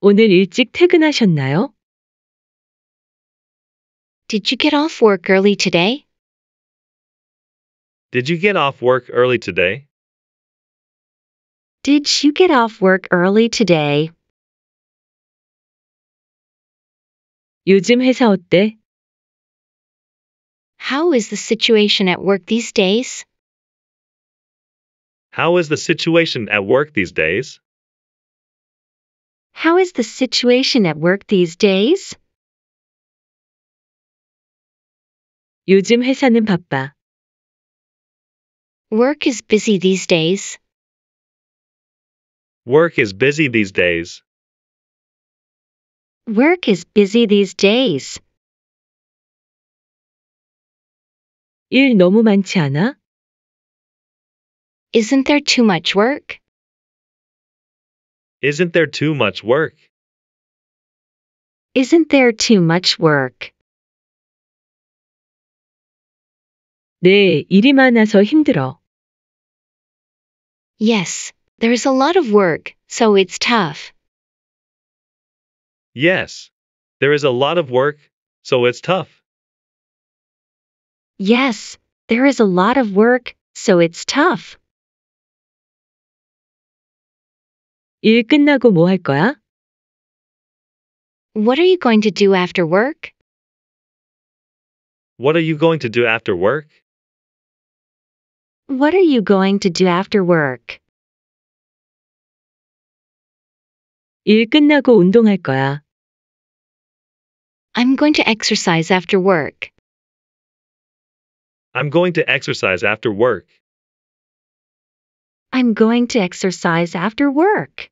오늘 일찍 퇴근하셨나요? Did you get off work early today? Did you get off work early today? Did you get off work early today? 요즘 회사 어때? How is the situation at work these days? How is the situation at work these days? How is the situation at work these days? 요즘 회사는 바빠. Work is busy these days. Work is busy these days. Work is busy these days. 일 너무 많지 않아? Isn't there too much work? Isn't there too much work? Isn't there too much work? 네, 일이 많아서 힘들어. Yes, there's a lot of work, so it's tough. Yes, there is a lot of work, so it's tough. Yes, there is a lot of work, so it's tough. 일 끝나고 거야? What are you going to do after work? What are you going to do after work? What are you going to do after work? 일 끝나고 운동할 거야. I'm going to exercise after work. I'm going to exercise after work. I'm going to exercise after work.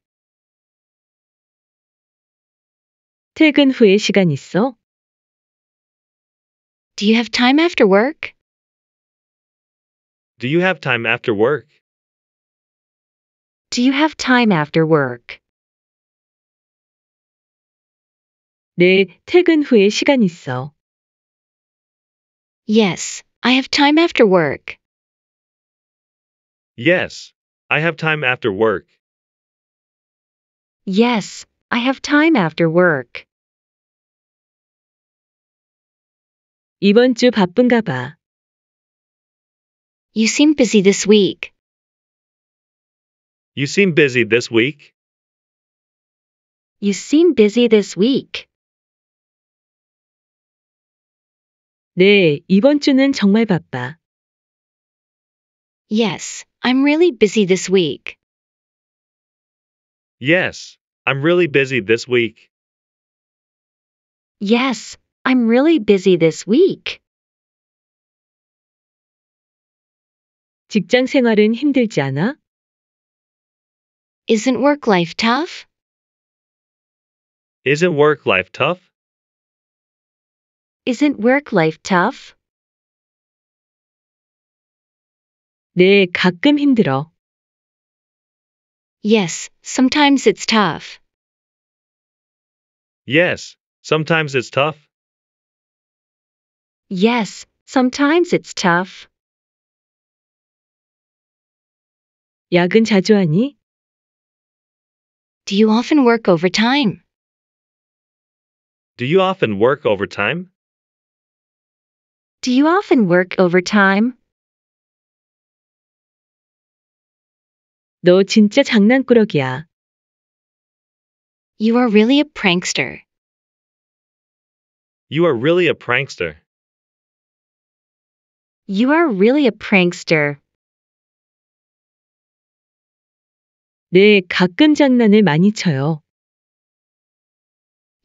퇴근 후에 시간 있어? Do you have time after work? Do you have time after work? Do you have time after work? 네, 퇴근 후에 시간 있어. Yes, I have time after work. Yes, I have time after work. Yes, I have time after work. 이번 주 바쁜가 봐. You seem busy this week. You seem busy this week. You seem busy this week. 네, 이번 주는 정말 바빠. Yes, I'm really busy this week. Yes, I'm really busy this week. Yes, I'm really busy this week. 직장 생활은 힘들지 않아? Isn't work life tough? Isn't work life tough? Isn't work life tough? 네, 가끔 힘들어. Yes, sometimes it's tough. Yes, sometimes it's tough. Yes, sometimes it's tough. 야근 자주 하니? Do you often work overtime? Do you often work overtime? Do you often work overtime? 너 진짜 장난꾸러기야. You are really a prankster. You are really a prankster. You are really a prankster. 네, 가끔 장난을 많이 쳐요.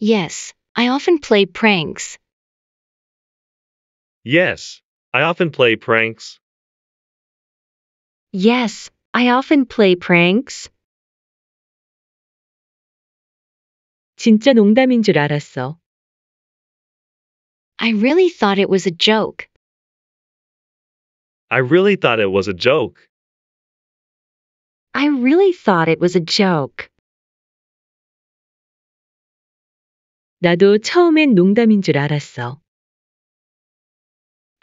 Yes, I often play pranks. Yes, I often play pranks. Yes, I often play pranks. 진짜 농담인 줄 알았어. I really thought it was a joke. I really thought it was a joke. I really thought it was a joke. 나도 처음엔 농담인 줄 알았어.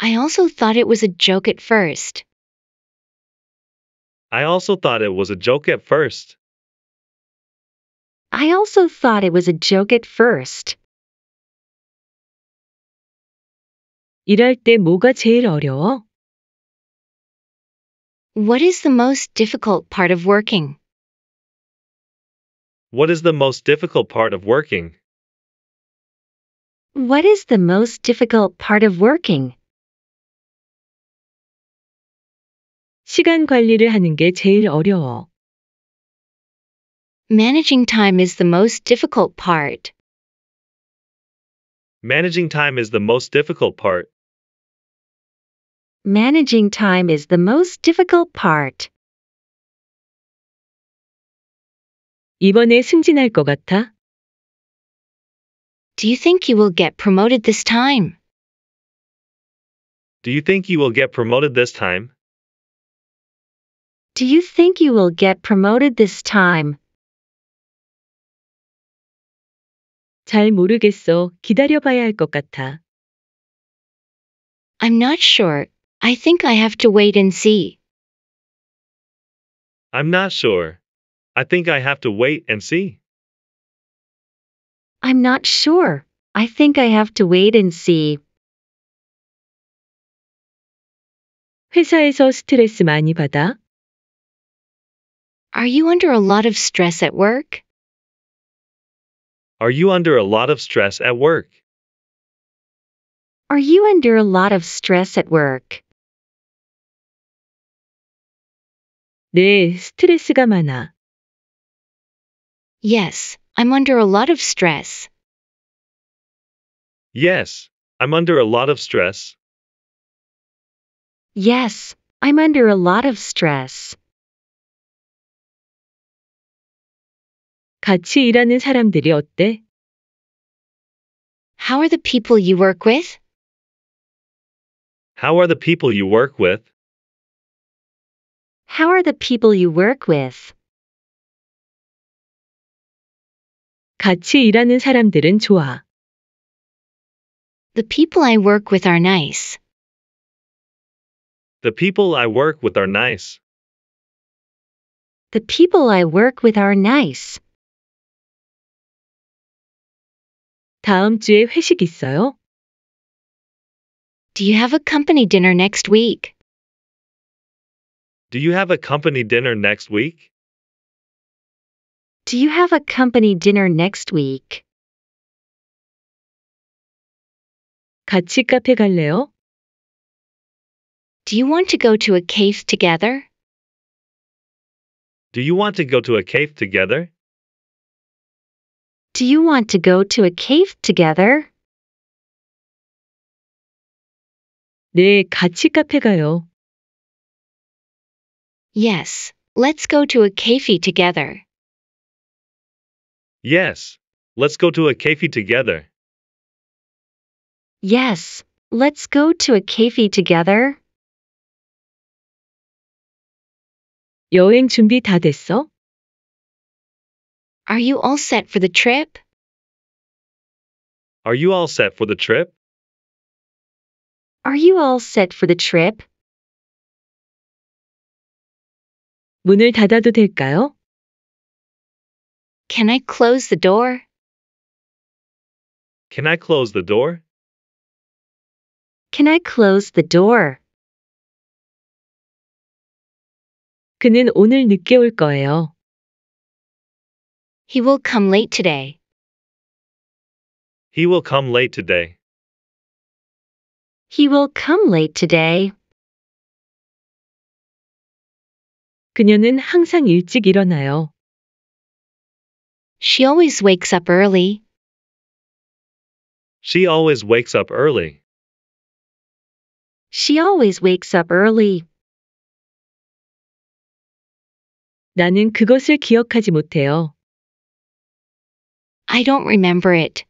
I also thought it was a joke at first. I also thought it was a joke at first. I also thought it was a joke at first. 이럴 때 뭐가 제일 어려워? What is the most difficult part of working? What is the most difficult part of working? What is the most difficult part of working? 시간 관리를 하는 게 제일 어려워. Managing time is the most difficult part. Managing time is the most difficult part. Managing time is the most difficult part. 이번에 승진할 것 같아? Do you think you will get promoted this time? Do you think you will get promoted this time? Do you think you will get promoted this time? 잘 모르겠어. 것 같아. I'm not sure. I think I have to wait and see. I'm not sure. I think I have to wait and see. I'm not sure. I think I have to wait and see. 회사에서 스트레스 많이 받아? Are you under a lot of stress at work? Are you under a lot of stress at work? Are you under a lot of stress at work? 네, 스트레스가 많아. Yes, I'm under a lot of stress. Yes, I'm under a lot of stress. Yes, I'm under a lot of stress. 같이 일하는 사람들이 어때? How are the people you work with? How are the people you work with? How are the people you work with? 같이 일하는 사람들은 좋아. The people I work with are nice. The people I work with are nice. The people I work with are nice. 다음 주에 회식 있어요? Do you have a company dinner next week? Do you have a company dinner next week? Do you have a company dinner next week? 같이 카페 갈래요? Do you want to go to a cave together? Do you want to go to a cave together? Do you want to go to a cave together? 네, 같이 카페 가요. Yes, let's go to a cafe together. Yes, let's go to a cafe together. Yes, let's go to a cafe together. 여행 준비 다 됐어? Are you all set for the trip? Are you all set for the trip? Are you all set for the trip? 문을 닫아도 될까요? Can I close the door? Can I close the door? Can I close the door? 그는 오늘 늦게 올 거예요. He will come late today. He will come late today. He will come late today. 그녀는 항상 일찍 일어나요. She always wakes up early. She always wakes up early. She always wakes up early. 나는 그것을 기억하지 못해요. I don't remember it.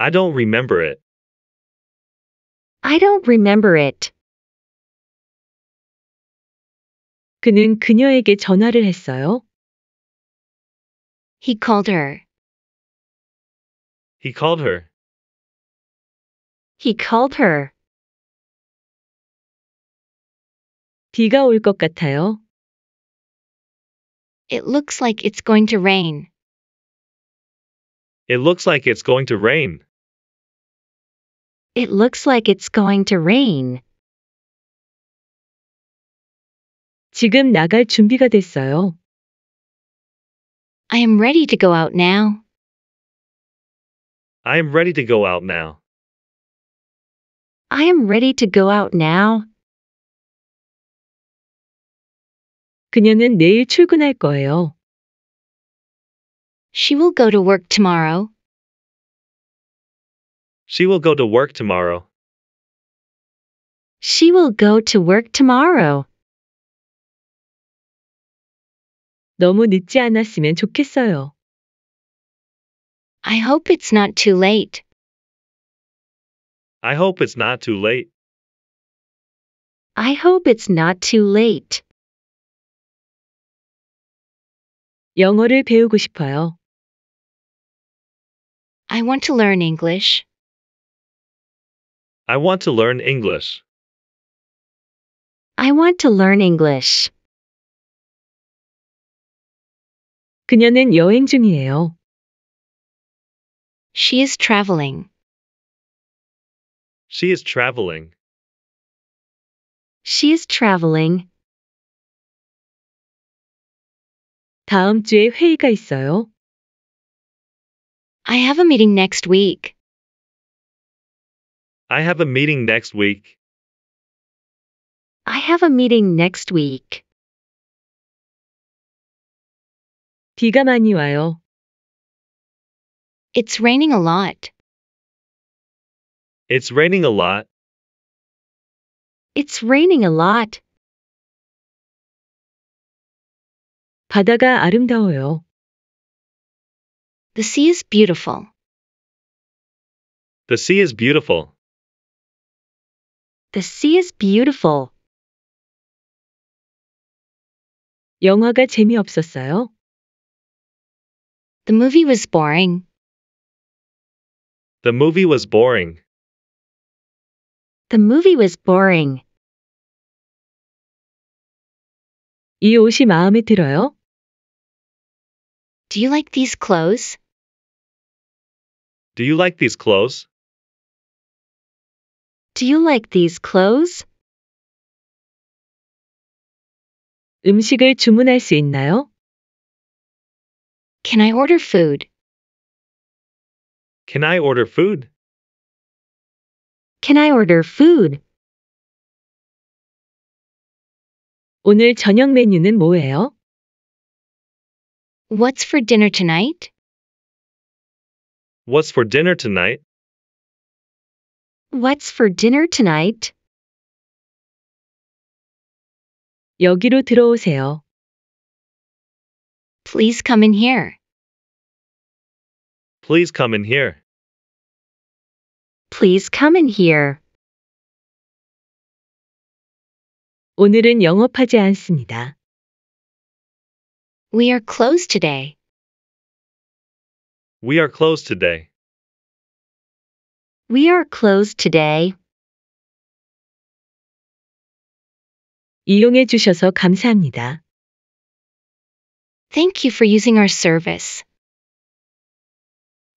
I don't remember it. I don't remember it. 그는 그녀에게 전화를 했어요. He called her. He called her. He called her. 비가 같아요. It looks like it's going to rain. It looks like it's going to rain. It looks like it's going to rain. 지금 나갈 준비가 됐어요. I am ready to go out now. I am ready to go out now. I am ready to go out now. 그녀는 내일 출근할 거예요. She will go to work tomorrow. She will go to work tomorrow. She will go to work tomorrow. 너무 늦지 않았으면 좋겠어요. I hope it's not too late. I hope it's not too late. I hope it's not too late. 영어를 배우고 싶어요. I want to learn English. I want to learn English. I want to learn English. 그녀는 여행 중이에요. She is traveling. She is traveling. She is traveling. 다음 주에 회의가 있어요. I have a meeting next week. I have a meeting next week. I have a meeting next week. 비가 많이 와요. It's raining a lot. It's raining a lot. It's raining a lot. 바다가 아름다워요. The sea is beautiful. The sea is beautiful. The sea is beautiful. 영화가 재미없었어요. The movie was boring. The movie was boring. The movie was boring. 이 옷이 마음에 들어요? Do you like these clothes? Do you like these clothes? Do you like these clothes? 음식을 주문할 수 있나요? Can I order food? Can I order food? Can I order food? 오늘 저녁 메뉴는 뭐예요? What's for dinner tonight? What's for dinner tonight? What's for dinner tonight? 여기로 들어오세요. Please come in here. Please come in here. Please come in here. 오늘은 영업하지 않습니다. We are closed today. We are closed today. We are closed today. 이용해 주셔서 감사합니다. Thank you for using our service.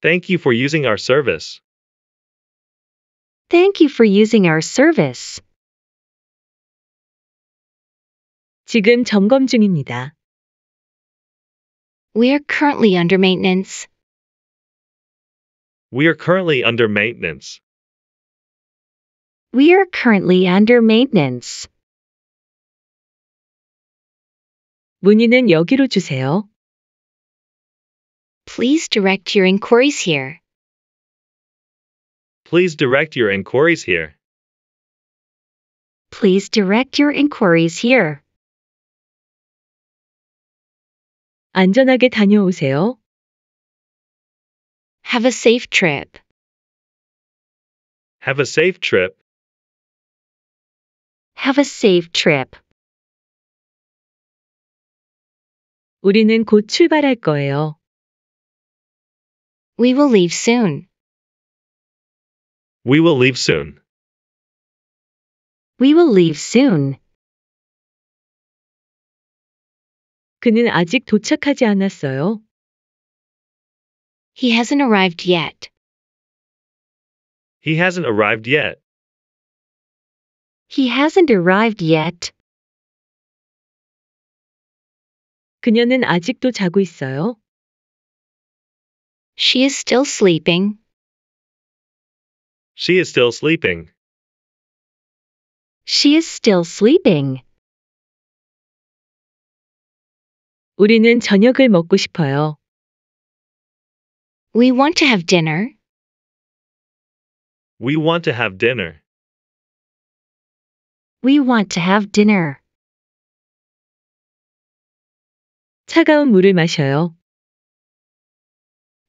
Thank you for using our service. Thank you for using our service. 지금 점검 중입니다. We are currently under maintenance. We are currently under maintenance. We are currently under maintenance. 문의는 여기로 주세요. Please direct your inquiries here. Please direct your inquiries here. Please direct your inquiries here. 안전하게 다녀오세요. Have a safe trip. Have a safe trip. Have a safe trip. 우리는 곧 출발할 거예요. We will leave soon. We will leave soon. We will leave soon. 그는 아직 도착하지 않았어요. He hasn't arrived yet. He hasn't arrived yet. He hasn't arrived yet. 그녀는 아직도 자고 있어요. She is still sleeping. She is still sleeping. She is still sleeping. 우리는 저녁을 먹고 싶어요. We want to have dinner. We want to have dinner. We want to have dinner. 차가운 물을 마셔요.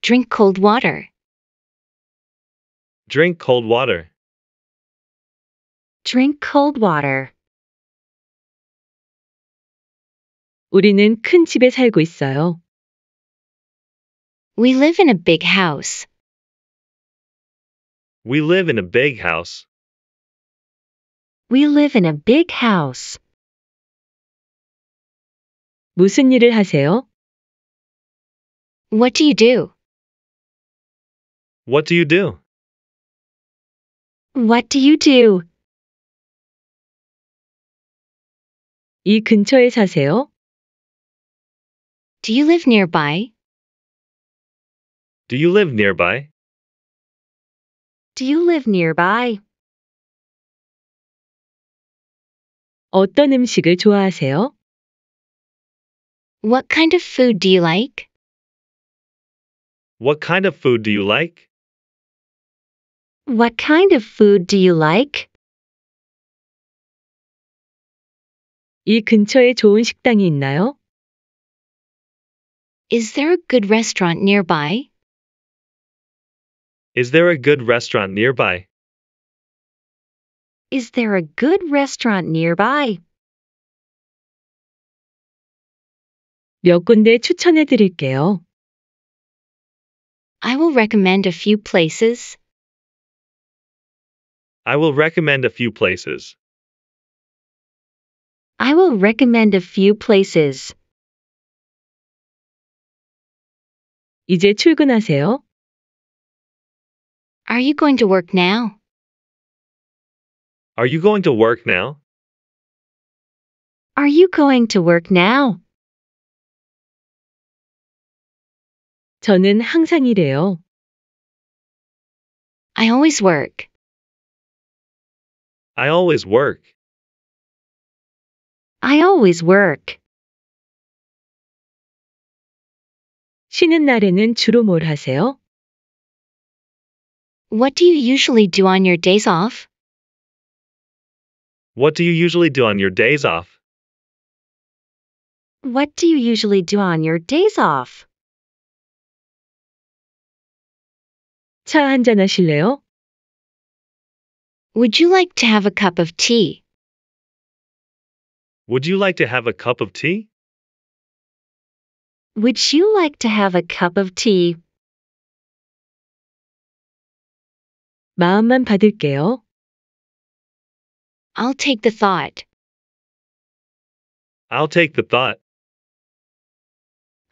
Drink cold water. Drink cold water. Drink cold water. 우리는 큰 집에 살고 있어요. We live in a big house. We live in a big house. We live in a big house. 무슨 일을 하세요? What do you do? What do you do? What do you do? 이 근처에 사세요? Do you live nearby? Do you live nearby? Do you live nearby? 어떤 음식을 좋아하세요? What kind of food do you like? What kind of food do you like? What kind of food do you like? 이 근처에 좋은 식당이 있나요? Is there a good restaurant nearby? Is there a good restaurant nearby? Is there a good restaurant nearby? 몇 군데 추천해 드릴게요. I will recommend a few places. I will recommend a few places. I will recommend a few places. 이제 출근하세요. Are you going to work now? Are you going to work now? Are you going to work now? 저는 항상 일해요. I always work. I always work. I always work. 쉬는 날에는 주로 뭘 하세요? What do you usually do on your days off? What do you usually do on your days off? What do you usually do on your days off? 차 한잔 하실래요? Would you like to have a cup of tea? Would you like to have a cup of tea? Would you like to have a cup of tea? 마음만 받을게요. I'll take the thought. I'll take the thought.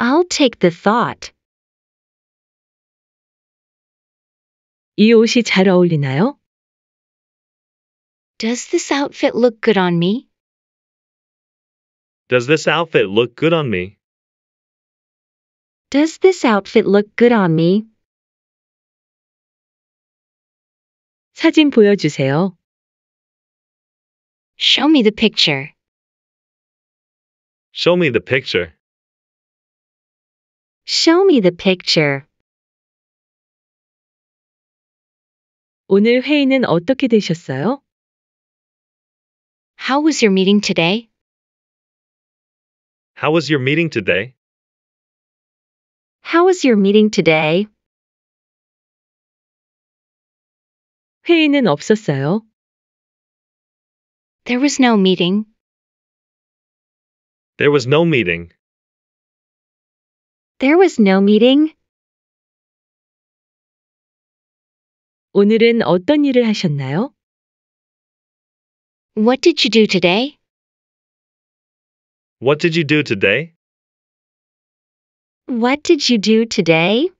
I'll take the thought. 이 옷이 잘 어울리나요? Does this outfit look good on me? Does this outfit look good on me? Does this outfit look good on me? 사진 보여주세요. Show me the picture. Show me the picture. Show me the picture. 오늘 회의는 어떻게 되셨어요? How was your meeting today? How was your meeting today? How was your meeting today? 회의는 없었어요. There was no meeting. There was no meeting. There was no meeting. 오늘은 어떤 일을 하셨나요? What did you do today? What did you do today? What did you do today?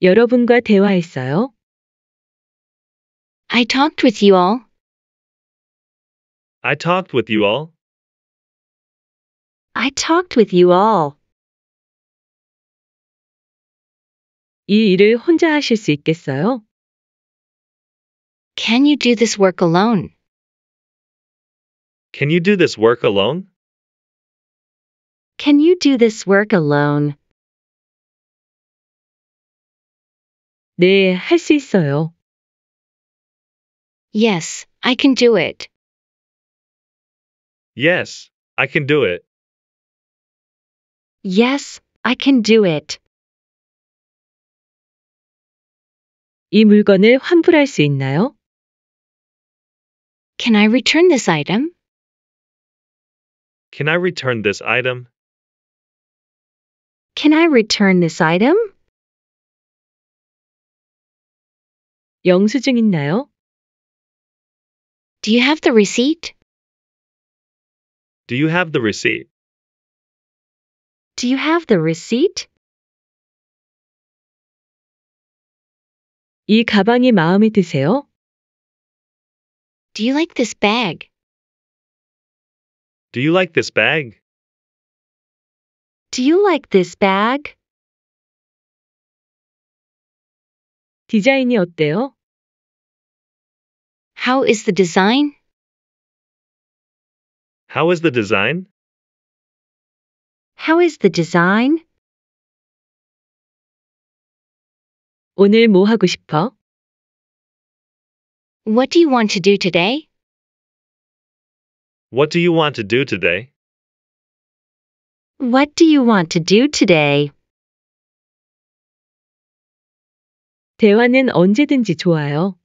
여러분과 대화했어요. I talked with you all. I talked with you all. I talked with you all. 이 일을 혼자 하실 수 있겠어요? Can you do this work alone? Can you do this work alone? Can you do this work alone? 네, 할 수 있어요. Yes, I can do it. Yes, I can do it. Yes, I can do it. 이 물건을 환불할 수 있나요? Can I return this item? Can I return this item? Can I return this item? 영수증 있나요? Do you have the receipt? Do you have the receipt? Do you have the receipt? 이 가방이 마음에 드세요? Do you like this bag? Do you like this bag? Do you like this bag? 디자인이 어때요? How is the design? How is the design? How is the design? 오늘 뭐 하고 싶어? What do you want to do today? What do you want to do today? What do you want to do today? 대화는 언제든지 좋아요.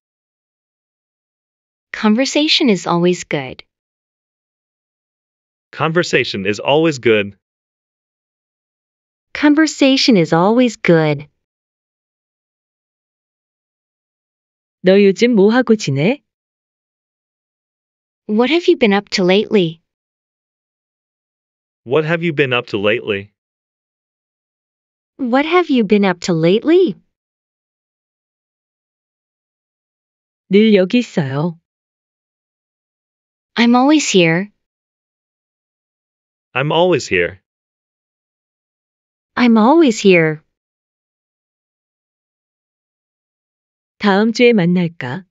Conversation is always good. Conversation is always good. Conversation is always good. 너 요즘 뭐 하고 지내? What have you been up to lately? What have you been up to lately? What have you been up to lately? 늘 여기 있어요. I'm always here. I'm always here. I'm always here. 다음 주에 만날까?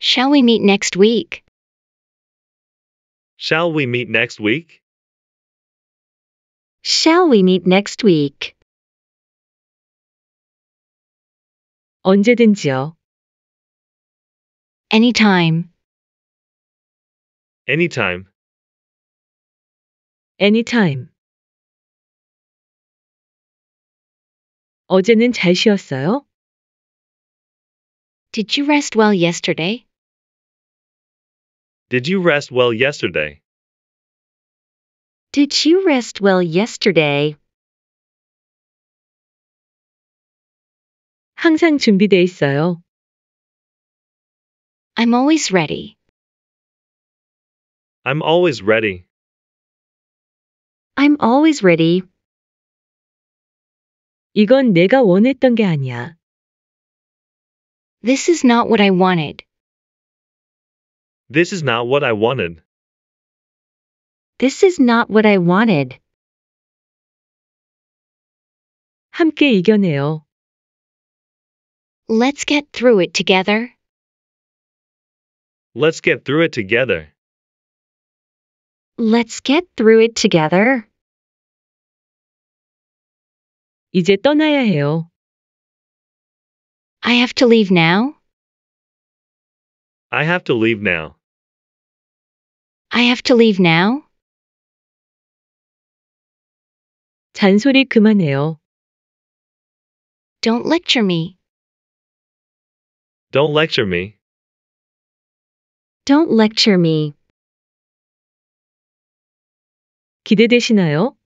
Shall we meet next week? Shall we meet next week? Shall we meet next week? 언제든지요. Anytime. Anytime. Anytime. 어제는 잘 쉬었어요? Did you rest well yesterday? Did you rest well yesterday? Did you rest well yesterday? 항상 준비돼 있어요. I'm always ready. I'm always ready. I'm always ready. 이건 내가 원했던 게 아니야. This is not what I wanted. This is not what I wanted. This is not what I wanted. 함께 이겨내요. Let's get through it together. Let's get through it together. Let's get through it together. 이제 떠나야 해요. I have to leave now. I have to leave now. I have to leave now. 잔소리 그만해요. Don't lecture me. Don't lecture me. Don't lecture me. 기대되시나요?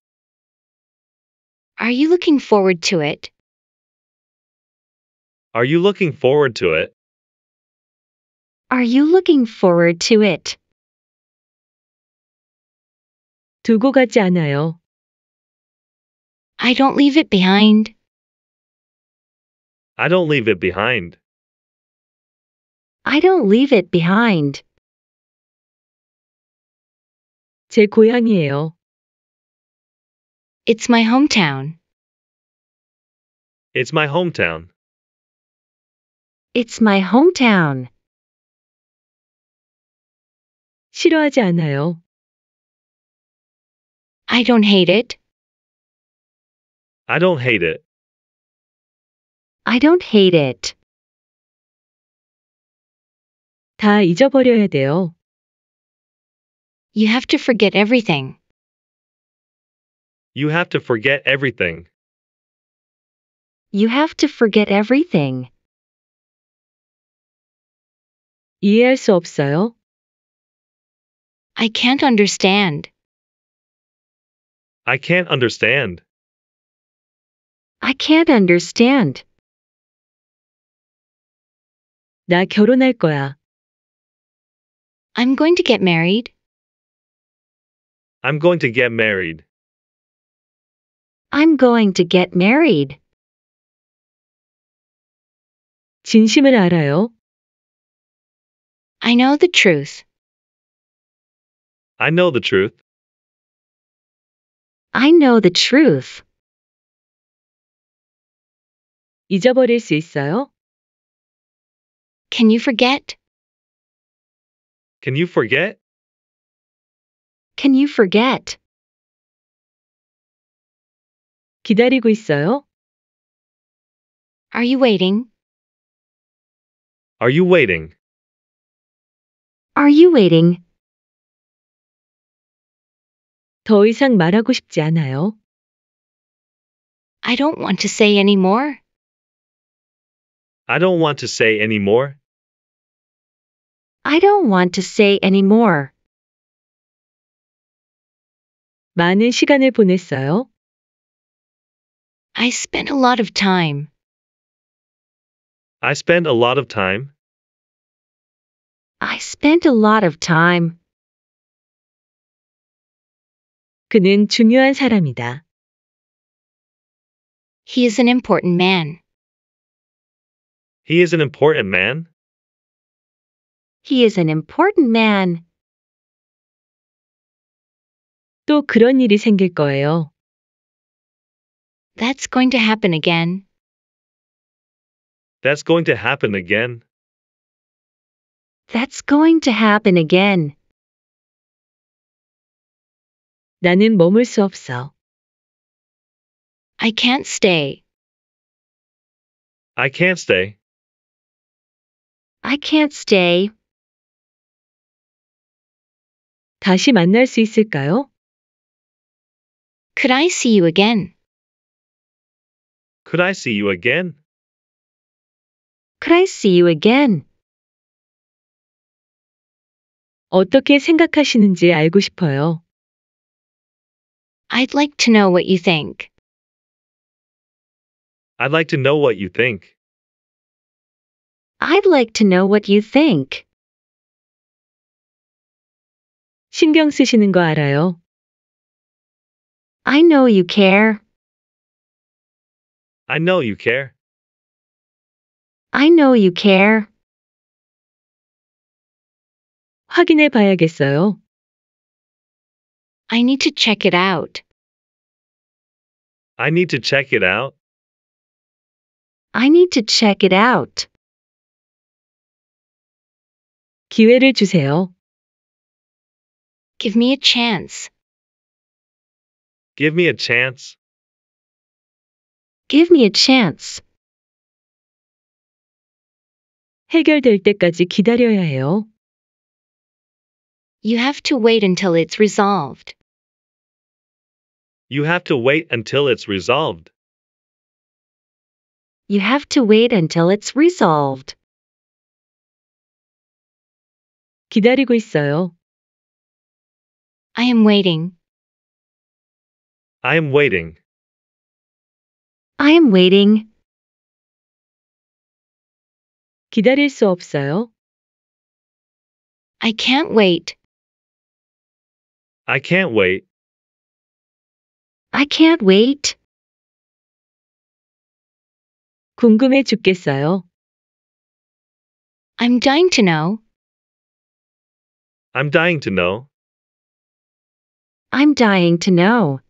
Are you looking forward to it? Are you looking forward to it? Are you looking forward to it? 두고 가지 않아요. I don't leave it behind. I don't leave it behind. I don't leave it behind. 제 고향이에요. It's my hometown. It's my hometown. It's my hometown. 싫어하지 않아요. I don't hate it. I don't hate it. I don't hate it. 다 잊어버려야 돼요. You have to forget everything. You have to forget everything. You have to forget everything. 이해할 수 없어요. I can't understand. I can't understand. I can't understand. 나 결혼할 거야. I'm going to get married. I'm going to get married. I'm going to get married. 진심을 알아요. I know the truth. I know the truth. I know the truth. 잊어버릴 수 있어요? Can you forget? Can you forget? Can you forget? 기다리고 있어요? Are you waiting? Are you waiting? Are you waiting? 더 이상 말하고 싶지 않아요. I don't want to say any more. I don't want to say any more. I don't want to say any more. 많은 시간을 보냈어요. I spend a lot of time. I spend a lot of time. I spent a lot of time. 그는 중요한 사람이다. He is an important man. He is an important man. He is an important man. 또 그런 일이 생길 거예요. That's going to happen again. That's going to happen again. That's going to happen again. 나는 머물 수 없어. I can't stay. I can't stay. I can't stay. 다시 만날 수 있을까요? Could I see you again? Could I see you again? Could I see you again? 어떻게 생각하시는지 알고 싶어요. I'd like to know what you think. I'd like to know what you think. I'd like to know what you think. 신경 쓰시는 거 알아요. I know you care. I know you care. I know you care. 확인해 봐야겠어요. I need to check it out. I need to check it out. I need to check it out. 기회를 주세요. Give me a chance. Give me a chance. Give me a chance. 해결될 때까지 기다려야 해요. You have to wait until it's resolved. You have to wait until it's resolved. You have to wait until it's resolved. 기다리고 있어요. I am waiting. I am waiting. I am waiting. 기다릴 수 없어요. I can't wait. I can't wait. I can't wait. 궁금해 죽겠어요. I'm dying to know. I'm dying to know. I'm dying to know.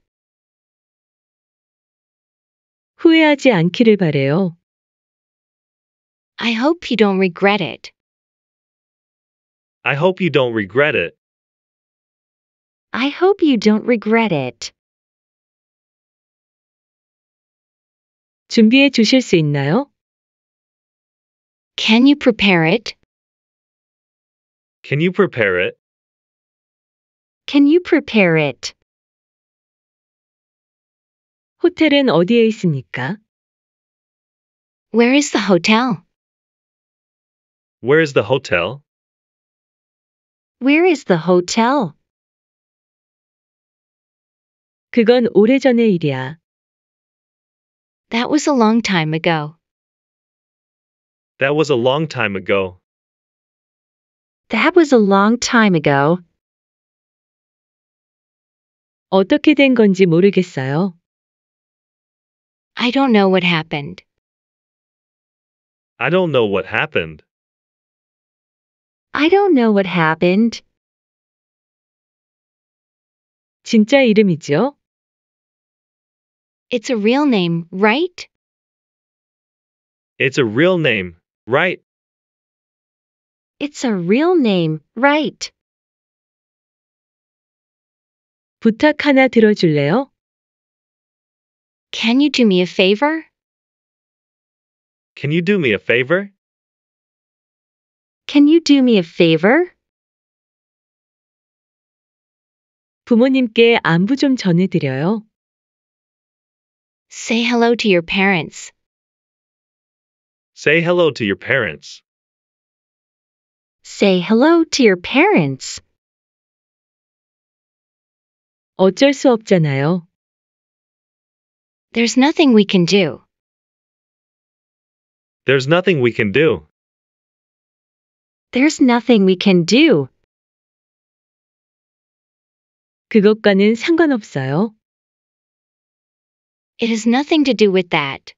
후회하지 않기를 바래요. I hope you don't regret it. I hope you don't regret it. I hope you don't regret it. 준비해 주실 수 있나요? Can you prepare it? Can you prepare it? Can you prepare it? 호텔은 어디에 있습니까? Where is the hotel? Where is the hotel? Where is the hotel? 그건 오래전의 일이야. That was a long time ago. That was a long time ago. That was a long time ago. 어떻게 된 건지 모르겠어요. I don't know what happened. I don't know what happened. I don't know what happened. 진짜 이름이죠? It's a real name, right? It's a real name, right? It's a real name, right? 부탁 하나 들어줄래요? Can you do me a favor? Can you do me a favor? Can you do me a favor? 부모님께 안부 좀 전해드려요. Say hello to your parents. Say hello to your parents. Say hello to your parents. 어쩔 수 없잖아요. There's nothing we can do. There's nothing we can do. There's nothing we can do. 그것과는 상관없어요. It has nothing to do with that.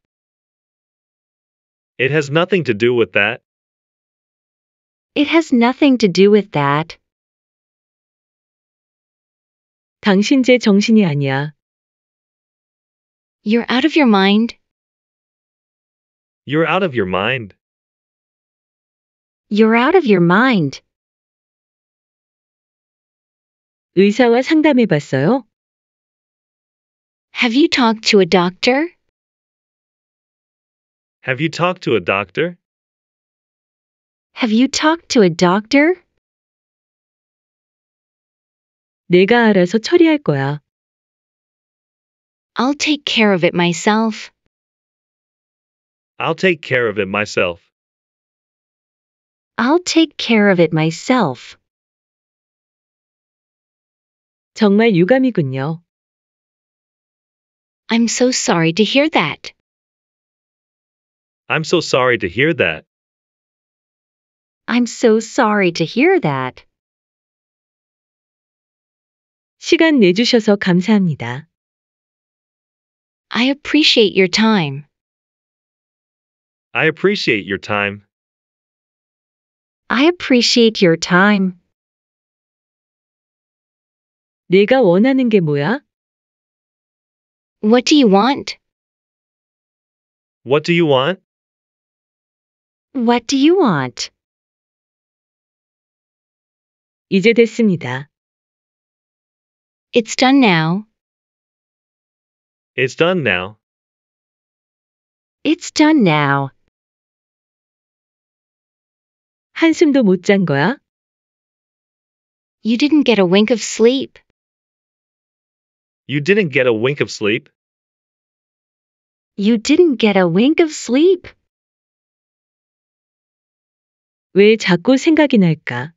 It has nothing to do with that. It has nothing to do with that. 당신 제 정신이 아니야. You're out of your mind. You're out of your mind. You're out of your mind. 의사와 상담해 봤어요? Have you talked to a doctor? Have you talked to a doctor? Have you talked to a doctor? 내가 알아서 처리할 거야. I'll take care of it myself. I'll take care of it myself. I'll take care of it myself. 정말 유감이군요. I'm so sorry to hear that. I'm so sorry to hear that. I'm so sorry to hear that. 시간 내주셔서 감사합니다. I appreciate your time. I appreciate your time. I appreciate your time. 네가 원하는 게 뭐야? What do you want? What do you want? What do you want? 이제 됐습니다. It's done now. It's done now. It's done now. 한숨도 거야? You didn't get a wink of sleep. You didn't get a wink of sleep. You didn't get a wink of sleep. 왜 자꾸 생각이 날까?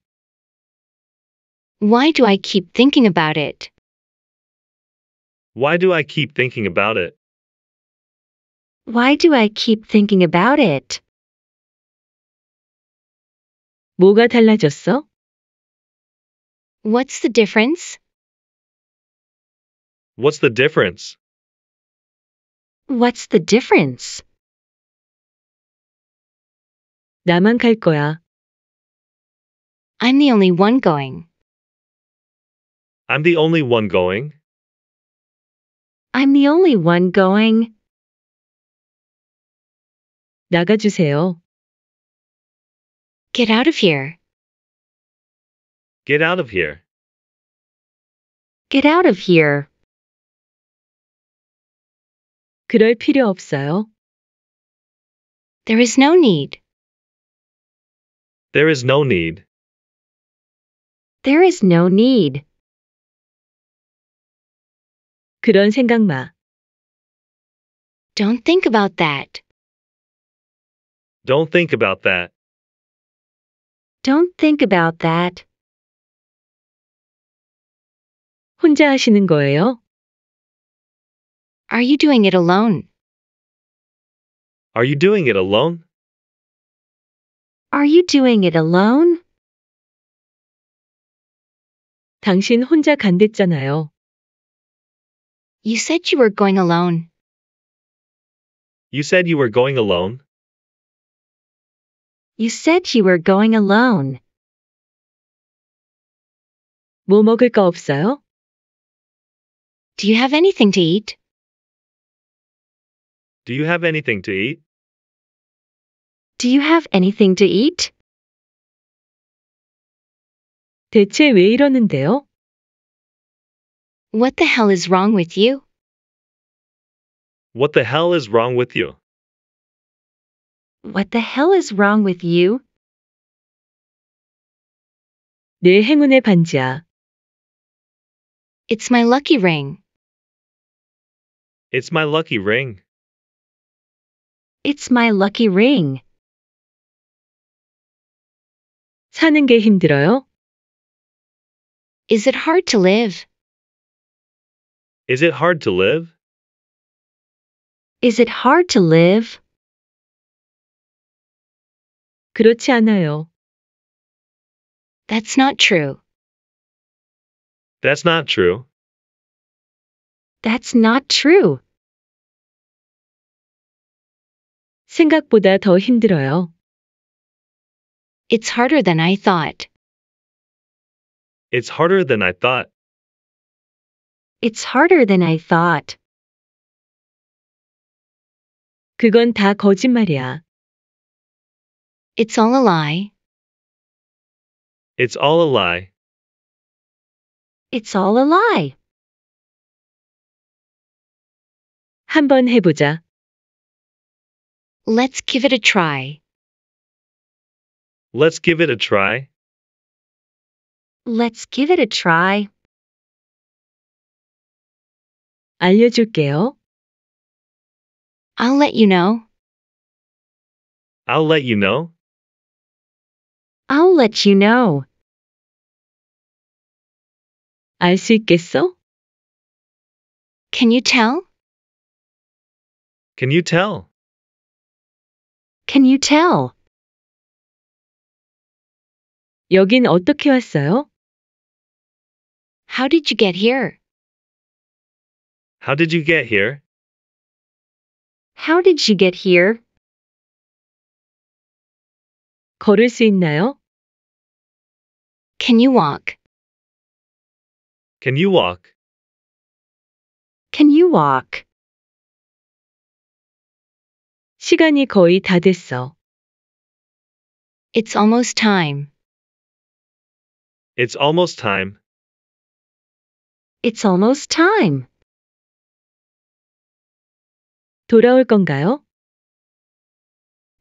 Why do I keep thinking about it? Why do I keep thinking about it? Why do I keep thinking about it? 뭐가 달라졌어? What's the difference? What's the difference? What's the difference? 나만 갈 거야. I'm the only one going. I'm the only one going. I'm the only one going. 나가주세요. Get out of here. Get out of here. Get out of here. 그럴 필요 없어요. There is no need. There is no need. There is no need. 그런 생각 마. Don't think about that. Don't think about that. Don't think about that. 혼자 하시는 거예요? Are you doing it alone? Are you doing it alone? Are you doing it alone? 당신 혼자 간댔잖아요. You said you were going alone. You said you were going alone? You said you were going alone. 뭐 먹을 거 없어요? Do you have anything to eat? Do you have anything to eat? Do you have anything to eat? 대체 왜 이러는데요? What the hell is wrong with you? What the hell is wrong with you? What the hell is wrong with you? 내 행운의 반지야. It's my lucky ring. It's my lucky ring. It's my lucky ring. 사는 게 힘들어요? Is it hard to live? Is it hard to live? Is it hard to live? 그렇지 않아요. That's not true. That's not true. That's not true. 생각보다 더 힘들어요. It's harder than I thought. It's harder than I thought. It's harder than I thought. 그건 다 거짓말이야. It's all a lie. It's all a lie. It's all a lie. 한번 해보자. Let's give it a try. Let's give it a try. Let's give it a try. 알려줄게요. I'll let you know. I'll let you know. I'll let you know. 알 있겠어? Can you tell? Can you tell? Can you tell? 여긴 어떻게 왔어요? How did you get here? How did you get here? How did you get here? 걸을 수 있나요? Can you walk? Can you walk? Can you walk? 시간이 거의 다 됐어. It's almost time. It's almost time. It's almost time. 돌아올 건가요?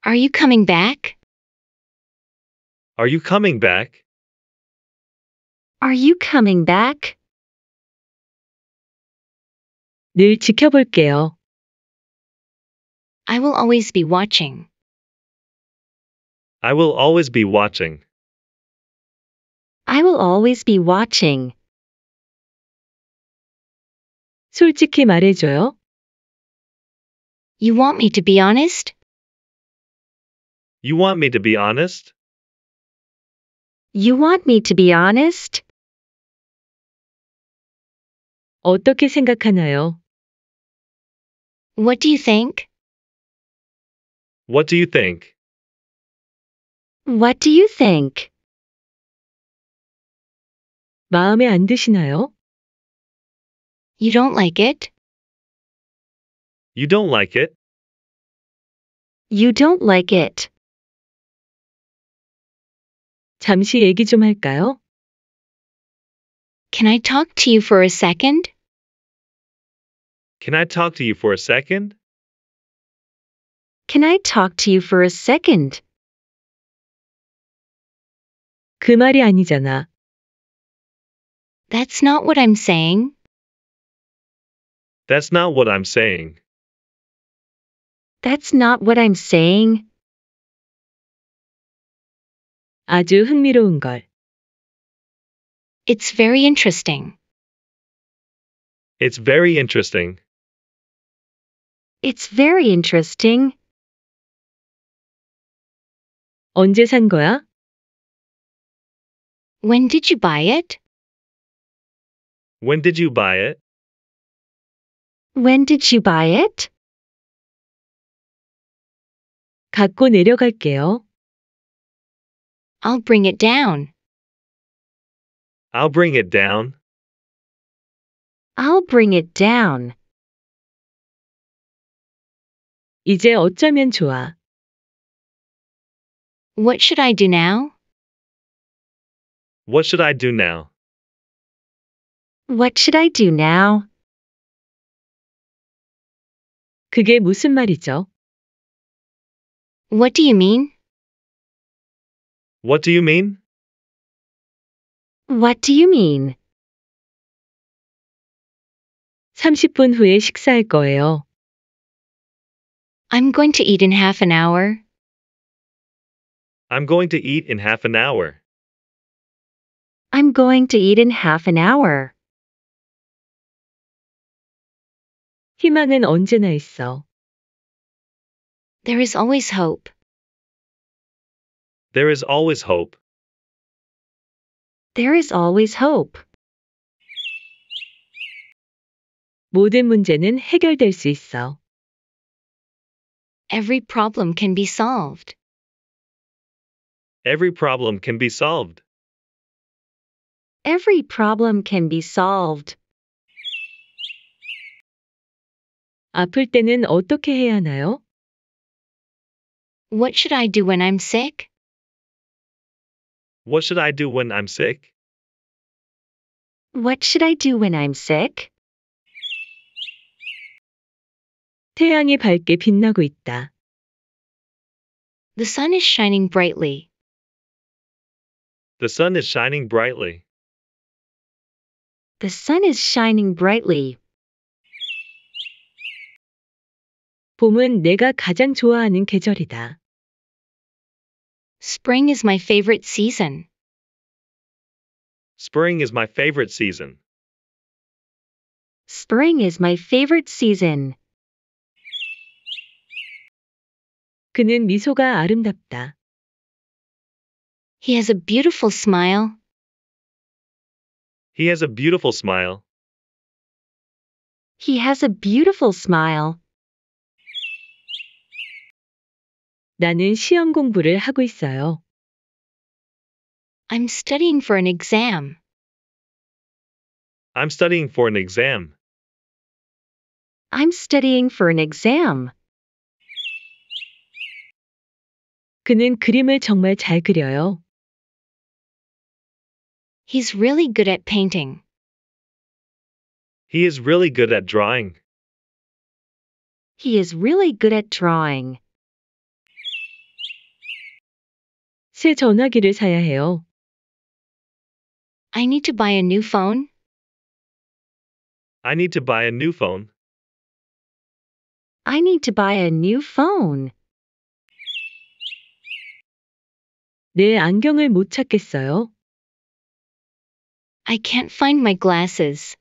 Are you coming back? Are you coming back? Are you coming back? 늘 지켜볼게요. I will always be watching. I will always be watching. I will always be watching. 솔직히 말해줘요. You want me to be honest? You want me to be honest? You want me to be honest? 어떻게 생각하나요? What do you think? What do you think? What do you think? 마음에 안 드시나요? You don't like it? You don't like it. You don't like it. 잠시 얘기 좀 할까요? Can I talk to you for a second? Can I talk to you for a second? Can I talk to you for a second? 그 말이 아니잖아. That's not what I'm saying. That's not what I'm saying. That's not what I'm saying. 아주 흥미로운 걸. It's very interesting. It's very interesting. It's very interesting. 언제 산 거야? When did you buy it? When did you buy it? When did you buy it? 갖고 내려갈게요. I'll bring it down. I'll bring it down. I'll bring it down. 이제 어쩌면 좋아. What should I do now? What should I do now? What should I do now? 그게 무슨 말이죠? What do you mean? What do you mean? What do you mean? 30분 후에 식사할 거예요. I'm going to eat in half an hour. I'm going to eat in half an hour. I'm going to eat in half an hour. 희망은 언제나 있어. There is always hope. There is always hope. There is always hope. 모든 문제는 해결될 수 있어. Every problem can be solved. Every problem can be solved. Every problem can be solved. 아플 때는 어떻게 해야 하나요? What should I do when I'm sick? What should I do when I'm sick? What should I do when I'm sick? 태양이 밝게 빛나고 있다. The sun is shining brightly. The sun is shining brightly. The sun is shining brightly. 봄은 내가 가장 좋아하는 계절이다. Spring is my favorite season. Spring is my favorite season. Spring is my favorite season. 그는 미소가 아름답다. He has a beautiful smile. He has a beautiful smile. He has a beautiful smile. 나는 시험 공부를 하고 있어요. I'm studying for an exam. I'm studying for an exam. I'm studying for an exam. 그는 그림을 정말 잘 그려요. He's really good at painting. He is really good at drawing. He is really good at drawing. 새 전화기를 사야 해요. I need to buy a new phone. I need to buy a new phone. I need to buy a new phone. 내 안경을 못 찾겠어요. I can't find my glasses.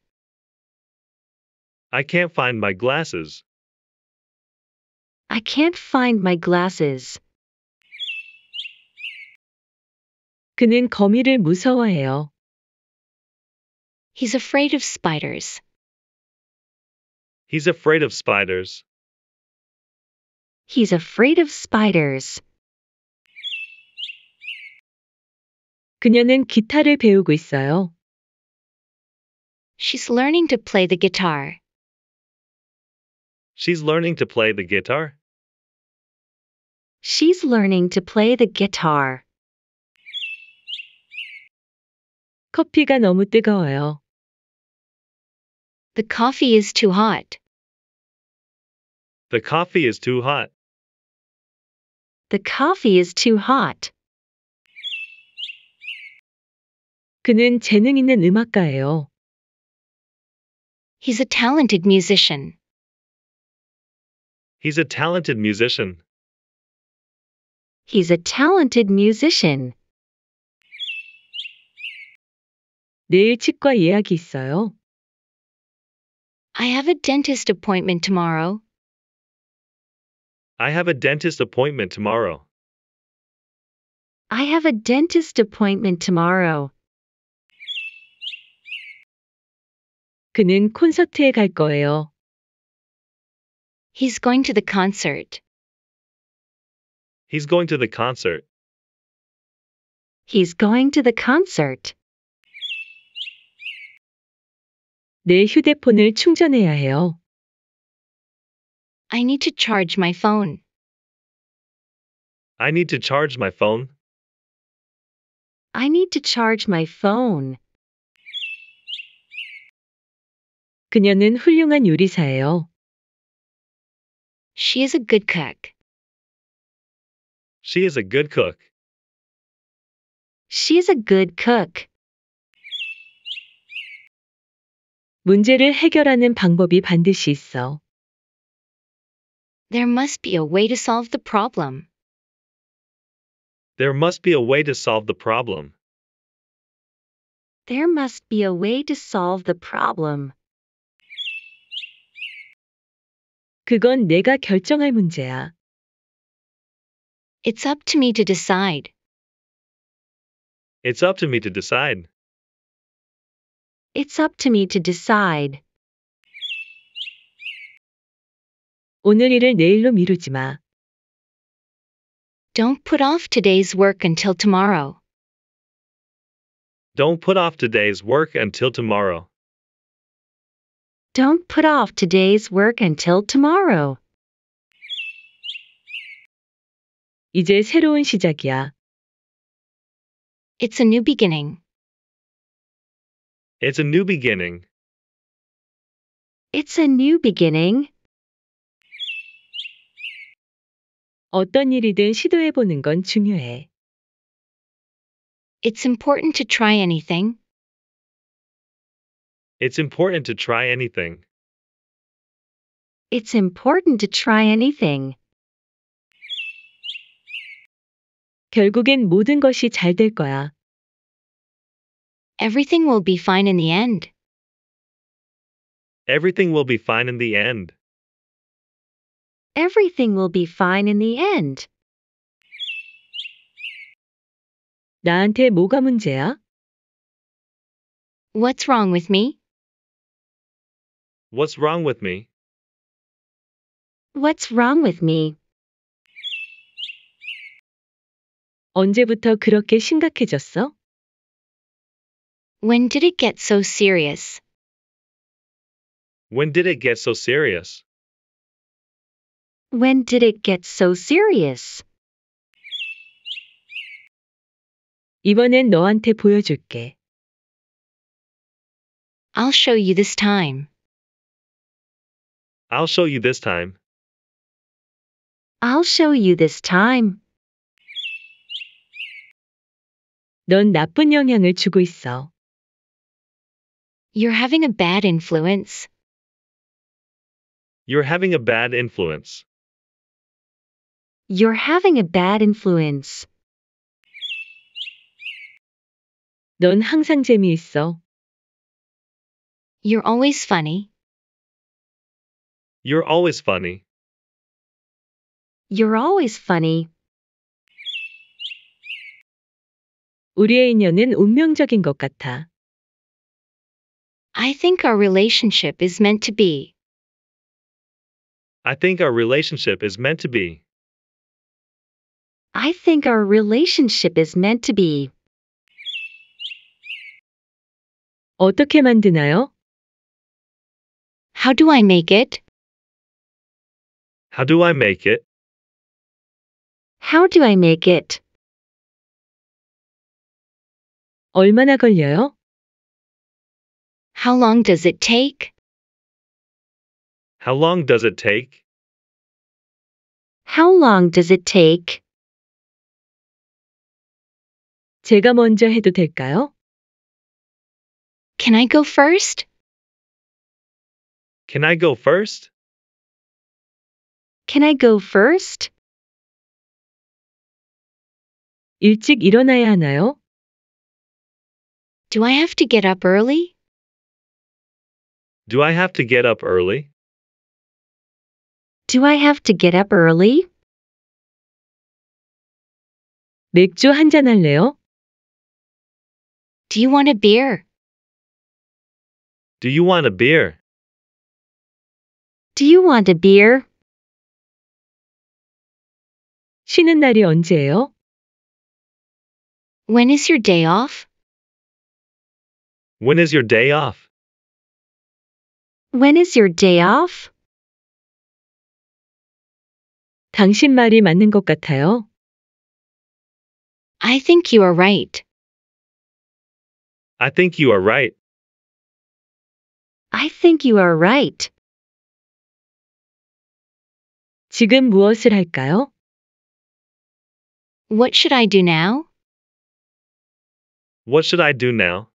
I can't find my glasses. I can't find my glasses. 그는 거미를 무서워해요. He's afraid of spiders. He's afraid of spiders. He's afraid of spiders. 그녀는 기타를 배우고 있어요. She's learning to play the guitar. She's learning to play the guitar. She's learning to play the guitar. 커피가 너무 뜨거워요. The coffee is too hot. The coffee is too hot. The coffee is too hot. 그는 재능 있는 음악가예요. He's a talented musician. He's a talented musician. He's a talented musician. 내일 치과 예약이 있어요. I have a dentist appointment tomorrow. I have a dentist appointment tomorrow. I have a dentist appointment tomorrow. 그는 콘서트에 갈 거예요. He's going to the concert. He's going to the concert. He's going to the concert. 내 휴대폰을 충전해야 해요. I need to charge my phone. I need to charge my phone. I need to charge my phone. 그녀는 훌륭한 요리사예요. She is a good cook. She is a good cook. She is a good cook. 문제를 해결하는 방법이 반드시 있어. There must be a way to solve the problem. There must be a way to solve the problem. There must be a way to solve the problem. 그건 내가 결정할 문제야. It's up to me to decide. It's up to me to decide. It's up to me to decide. 오늘 일을 내일로 미루지 마. Don't put off today's work until tomorrow. Don't put off today's work until tomorrow. Don't put off today's work until tomorrow. 이제 새로운 시작이야. It's a new beginning. It's a new beginning. It's a new beginning. 어떤 일이든 시도해 보는 건 중요해. It's important to try anything. It's important to try anything. It's important to try anything. 결국엔 모든 것이 잘 될 거야. Everything will be fine in the end. Everything will be fine in the end. Everything will be fine in the end. 나한테 뭐가 문제야? What's wrong with me? What's wrong with me? What's wrong with me? 언제부터 그렇게 심각해졌어? When did it get so serious? When did it get so serious? When did it get so serious? 이번엔 너한테 보여줄게. I'll show you this time. I'll show you this time. I'll show you this time. 넌 나쁜 영향을 주고 있어. You're having a bad influence. You're having a bad influence. You're having a bad influence. 넌 항상 재미있어. You're always funny. You're always funny. You're always funny. 우리의 인연은 운명적인 것 같아. I think our relationship is meant to be. I think our relationship is meant to be. I think our relationship is meant to be. 어떻게 만드나요? How do I make it? How do I make it? How do I make it? 얼마나 걸려요? How long does it take? How long does it take? How long does it take? 제가 먼저 해도 될까요? Can I go first? Can I go first? Can I go first? 일찍 일어나야 하나요? Do I have to get up early? Do I have to get up early? Do I have to get up early? 맥주 한잔 할래요? Do you want a beer? Do you want a beer? Do you want a beer? 쉬는 날이 언제예요? When is your day off? When is your day off? When is your day off? 당신 말이 맞는 것 같아요. I think you are right. I think you are right. I think you are right. 지금 무엇을 할까요? What should I do now? What should I do now?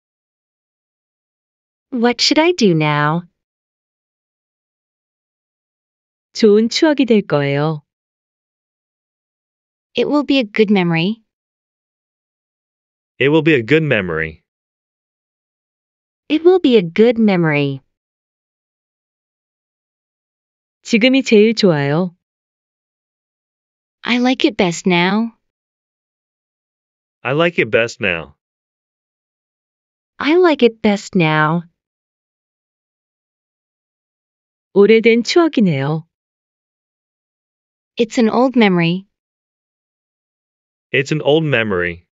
What should I do now? 좋은 추억이 될 거예요. It will be a good memory. It will be a good memory. It will be a good memory. 지금이 제일 좋아요. I like it best now. I like it best now. I like it best now. 오래된 추억이네요. It's an old memory. It's an old memory.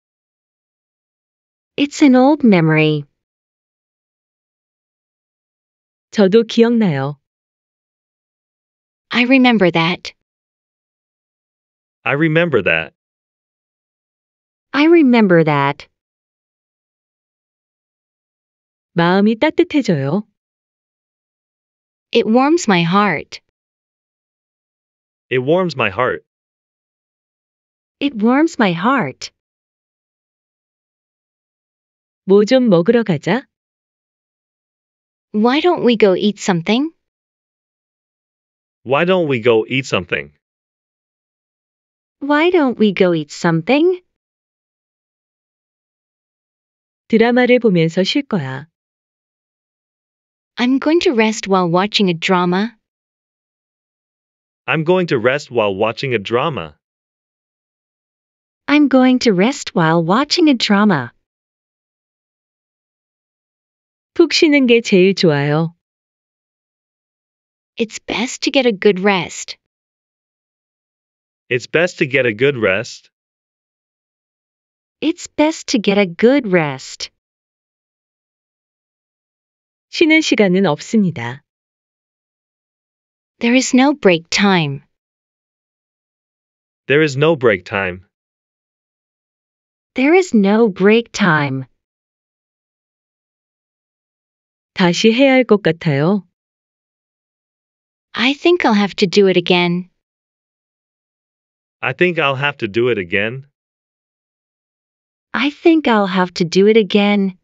It's an old memory. 저도 기억나요. I remember that. I remember that. I remember that. 마음이 따뜻해져요. It warms my heart. It warms my heart. It warms my heart. 먹으러 가자. Why don't we go eat something? Why don't we go eat something? Why don't we go eat something? 드라마를 보면서 쉴 거야. I'm going to rest while watching a drama. I'm going to rest while watching a drama. I'm going to rest while watching a drama. 푹 쉬는 게 제일 좋아요. It's best to get a good rest. It's best to get a good rest. It's best to get a good rest. 쉬는 시간은 없습니다. There is no break time. There is no break time. There is no break time. 다시 해야 같아요. I think I'll have to do it again. I think I'll have to do it again. I think I'll have to do it again.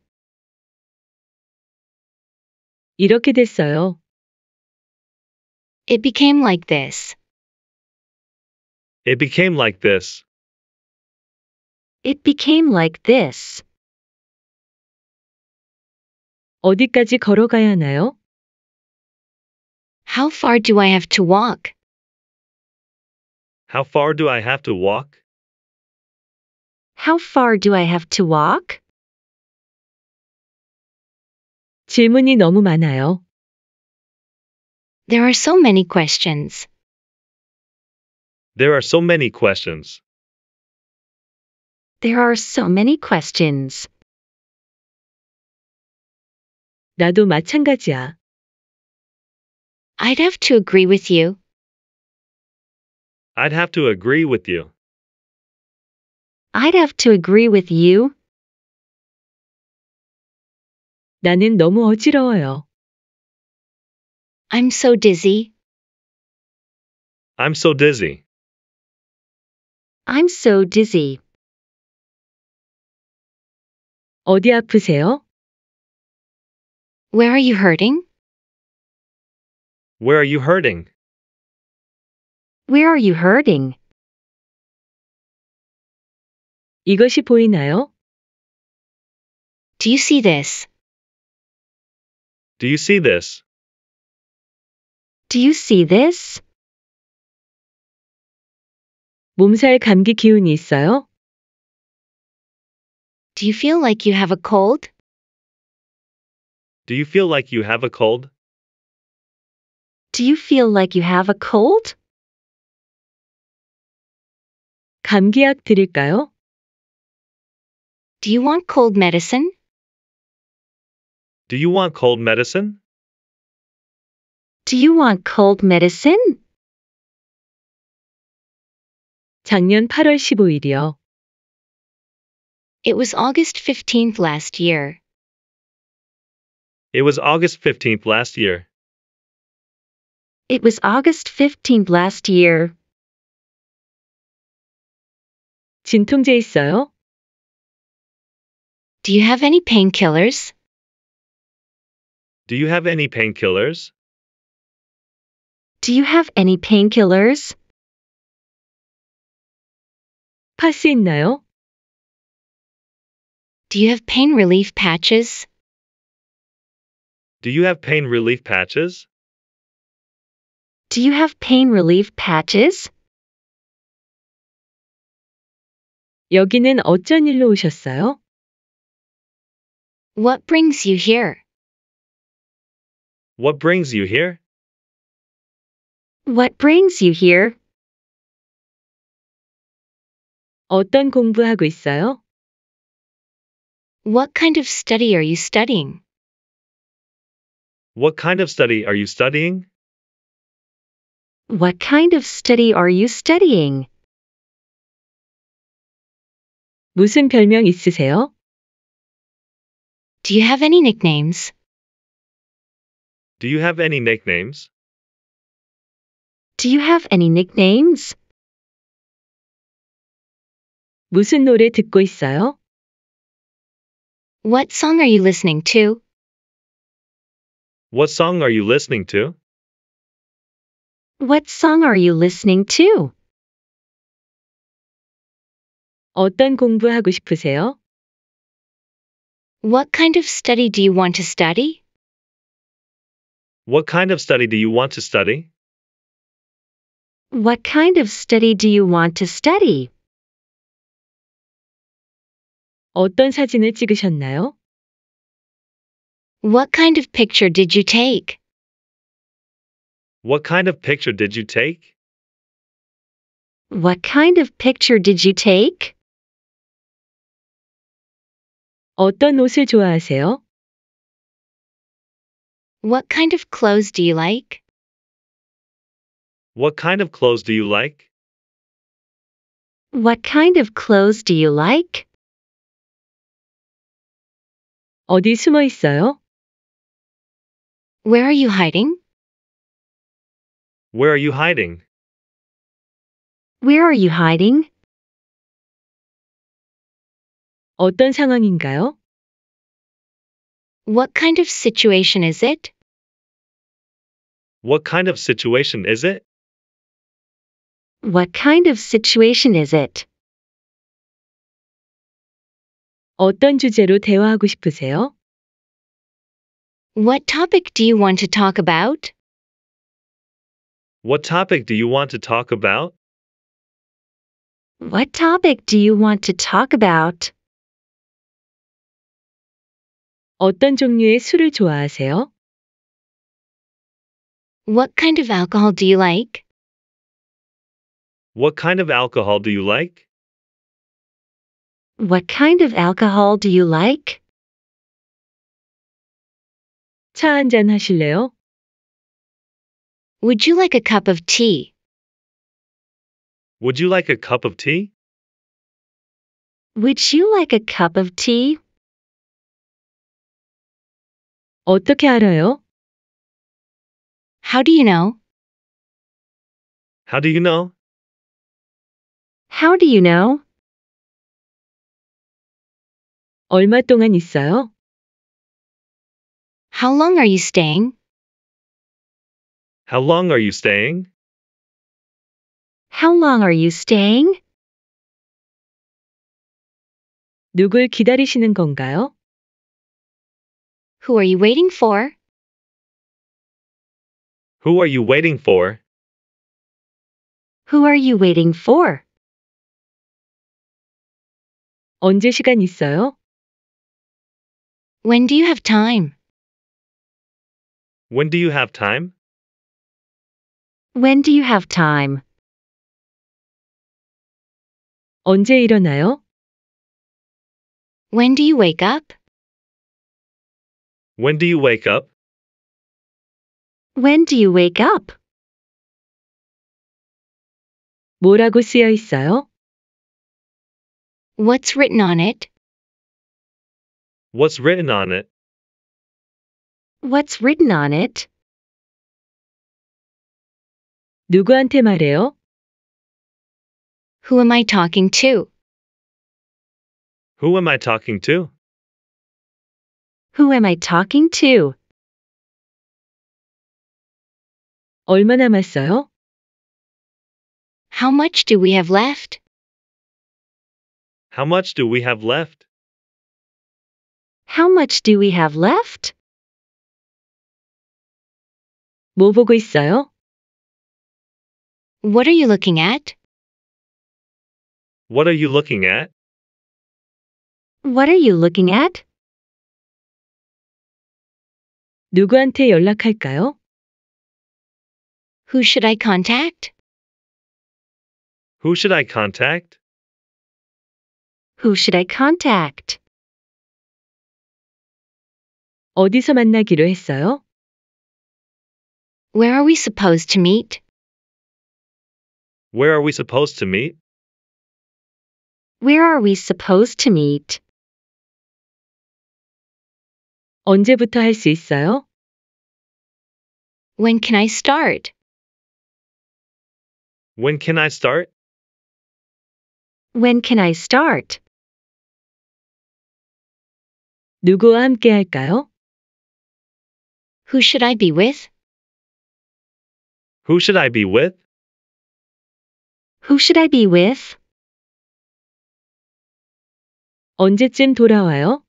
이렇게 됐어요. It became like this. It became like this. It became like this. 어디까지 걸어가야 하나요? How far do I have to walk? How far do I have to walk? How far do I have to walk? 질문이 너무 많아요. There are so many questions. There are so many questions. There are so many questions. 나도 마찬가지야. I'd have to agree with you. I'd have to agree with you. I'd have to agree with you. 나는 너무 어지러워요. I'm so dizzy. I'm so dizzy. I'm so dizzy. 어디 아프세요? Where are you hurting? Where are you hurting? Where are you hurting? 이것이 보이나요? Do you see this? Do you see this? Do you see this? 몸살 감기 기운이 있어요? Do you feel like you have a cold? Do you feel like you have a cold? Do you feel like you have a cold? 감기약 드릴까요? Do you want cold medicine? Do you want cold medicine? Do you want cold medicine? 작년 8월 15일이요. It was August 15th last year. It was August 15th last year. It was August 15th last year. 진통제 있어요? Do you have any painkillers? Do you have any painkillers? Do you have any painkillers? 있나요? Do you have pain relief patches? Do you have pain relief patches? Do you have pain relief patches? 여기는 어쩐 일로 오셨어요? What brings you here? What brings you here? What brings you here? 어떤 공부하고 있어요? What kind of study are you studying? What kind of study are you studying? What kind of study are you studying? 무슨 별명 있으세요? Do you have any nicknames? Do you have any nicknames? Do you have any nicknames? 무슨 노래 듣고 있어요? What song are you listening to? What song are you listening to? What song are you listening to? 어떤 공부하고 싶으세요? What kind of study do you want to study? What kind of study do you want to study? What kind of study do you want to study? 어떤 사진을 찍으셨나요? What kind of picture did you take? What kind of picture did you take? What kind of picture did you take? 어떤 옷을 좋아하세요? What kind of clothes do you like? What kind of clothes do you like? What kind of clothes do you like? 어디 숨어 있어요? Where are you hiding? Where are you hiding? Where are you hiding? 어떤 상황인가요? What kind of situation is it? What kind of situation is it? What kind of situation is it? 어떤 주제로 대화하고 싶으세요? What topic do you want to talk about? What topic do you want to talk about? What topic do you want to talk about? 어떤 종류의 술을 좋아하세요? What kind of alcohol do you like? What kind of alcohol do you like? What kind of alcohol do you like? 차 한잔 하실래요? Would you like a cup of tea? Would you like a cup of tea? Would you like a cup of tea? 어떻게 알아요? How do you know? How do you know? How do you know? 얼마 동안 있어요? How long are you staying? How long are you staying? How long are you staying? 누굴 기다리시는 건가요? Who are you waiting for? Who are you waiting for? Who are you waiting for? 언제 시간 있어요? When do you have time? When do you have time? When do you have time? 언제 일어나요? When do you wake up? When do you wake up? When do you wake up? 뭐라고 쓰여 있어요? What's written on it? What's written on it? What's written on it? 누구한테 말해요? Who am I talking to? Who am I talking to? Who am I talking to? 얼마 남았어요? How much do we have left? How much do we have left? How much do we have left? 뭐 보고 있어요? What are you looking at? What are you looking at? What are you looking at? 누구한테 연락할까요? Who should I contact? Who should I contact? Who should I contact? 어디서 만나기로 했어요? Where are we supposed to meet? Where are we supposed to meet? Where are we supposed to meet? 언제부터 When can I start? When can I start? When can I start? 누구와 함께 할까요? Who should I be with? Who should I be with? Who should I be with? 언제쯤 돌아와요?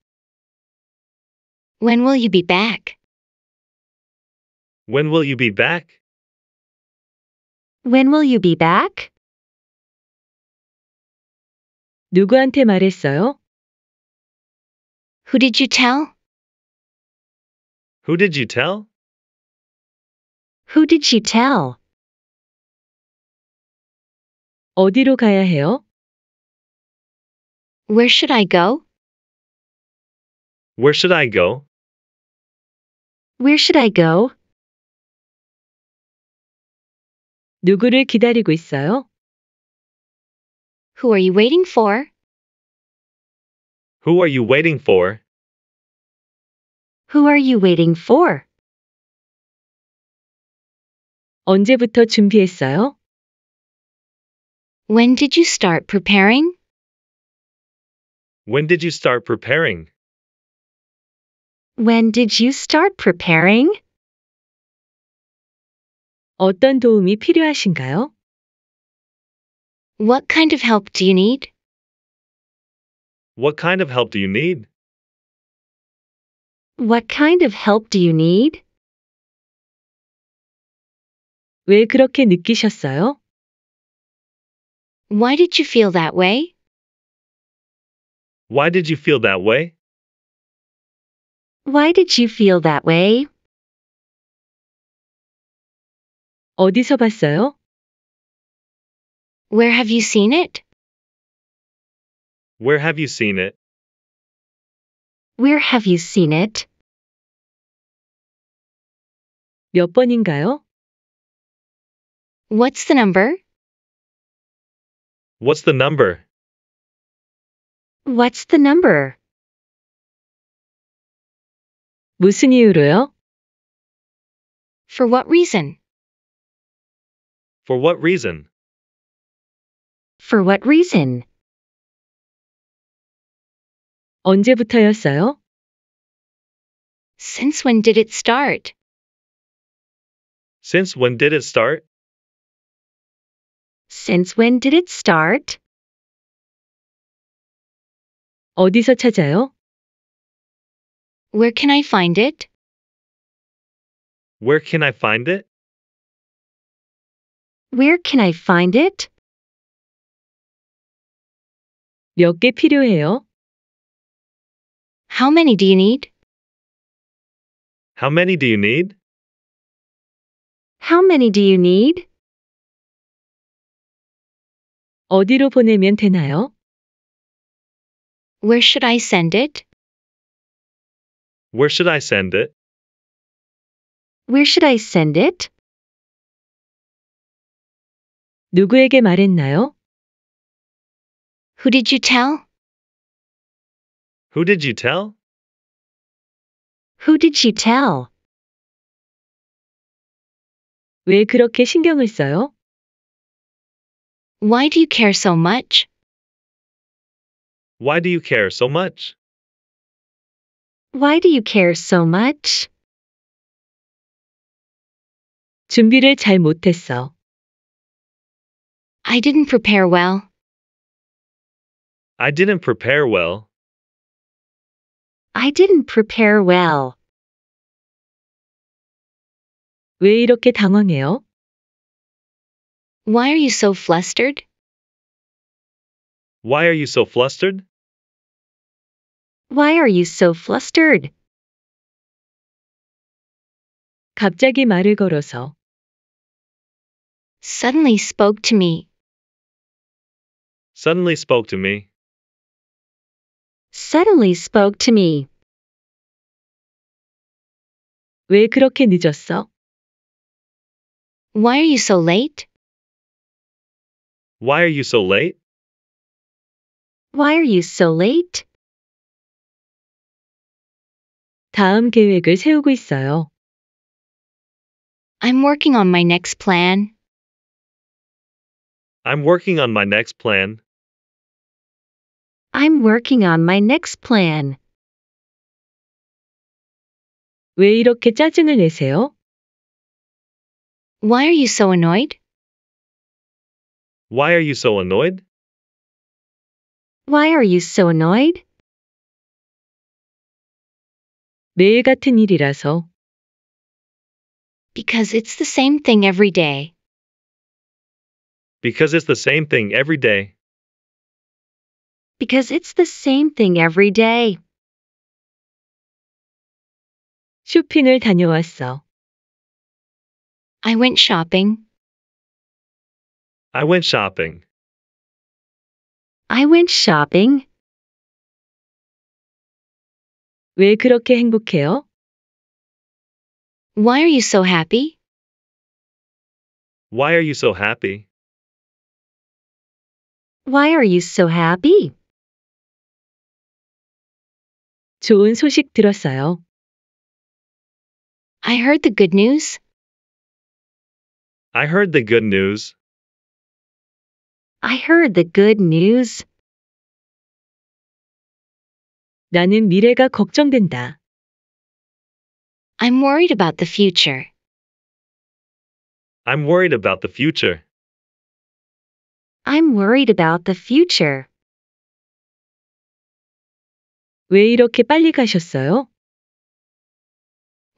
When will you be back? When will you be back? When will you be back? 누구한테 말했어요? Who did you tell? Who did you tell? Who did she tell? 어디로 가야 해요? Where should I go? Where should I go? Where should I go? 누구를 기다리고 있어요? Who are you waiting for? Who are you waiting for? Who are you waiting for? 언제부터 준비했어요? When did you start preparing? When did you start preparing? When did you start preparing? 어떤 도움이 필요하신가요? What kind of help do you need? What kind of help do you need? What kind of help do you need? 왜 그렇게 느끼셨어요? Why did you feel that way? Why did you feel that way? Why did you feel that way? 어디서 봤어요? Where have you seen it? Where have you seen it? Where have you seen it? 몇 번인가요? What's the number? What's the number? What's the number? 무슨 이유로요? For what reason? For what reason? For what reason? 언제부터였어요? Since when did it start? Since when did it start? Since when did it start? 어디서 찾아요? Where can I find it? Where can I find it? Where can I find it? 몇 필요해요? How many do you need? How many do you need? How many do you need? 어디로 보내면 되나요? Where should I send it? Where should I send it? Where should I send it? 누구에게 말했나요? Who did you tell? Who did you tell? Who did you tell? 왜 그렇게 신경을 써요? Why do you care so much? Why do you care so much? Why do you care so much? 준비를 잘 못했어. I didn't prepare well. I didn't prepare well. I didn't prepare well. 왜 이렇게 당황해요? Why are you so flustered? Why are you so flustered? Why are you so flustered? 갑자기 말을 걸어서 suddenly spoke to me. Suddenly spoke to me. Suddenly spoke to me. 왜 그렇게 늦었어? Why are you so late? Why are you so late? Why are you so late? 다음 계획을 세우고 있어요. I'm working on my next plan. I'm working on my next plan. I'm working on my next plan. 왜 이렇게 짜증을 내세요? Why are you so annoyed? Why are you so annoyed? Why are you so annoyed? 매일 같은 일이라서. Because it's the same thing every day. Because it's the same thing every day. Because it's the same thing every day. 쇼핑을 다녀왔어. I went shopping. I went shopping. I went shopping. 왜 그렇게 행복해요? Why are you so happy? Why are you so happy? Why are you so happy? 좋은 소식 들었어요. I heard the good news. I heard the good news. I heard the good news. 나는 미래가 걱정된다. I'm worried about the future. I'm worried about the future. I'm worried about the future. 왜 이렇게 빨리 가셨어요?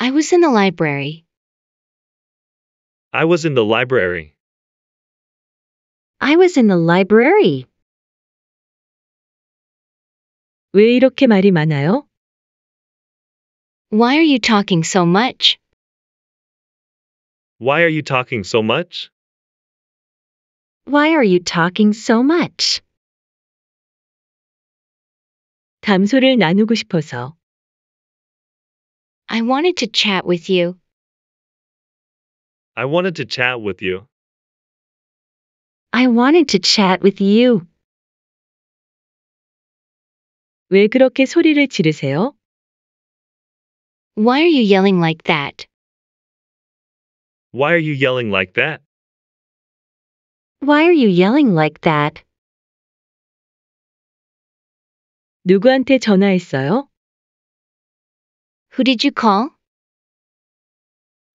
I was in the library. I was in the library. I was in the library. 왜 이렇게 말이 많아요? Why are you talking so much? Why are you talking so much? Why are you talking so much? 감소를 나누고 싶어서. I wanted to chat with you. I wanted to chat with you. I wanted to chat with you. 왜 그렇게 소리를 지르세요? Why are you yelling like that? Why are you yelling like that? Why are you yelling like that? 누구한테 전화했어요? Who did you call?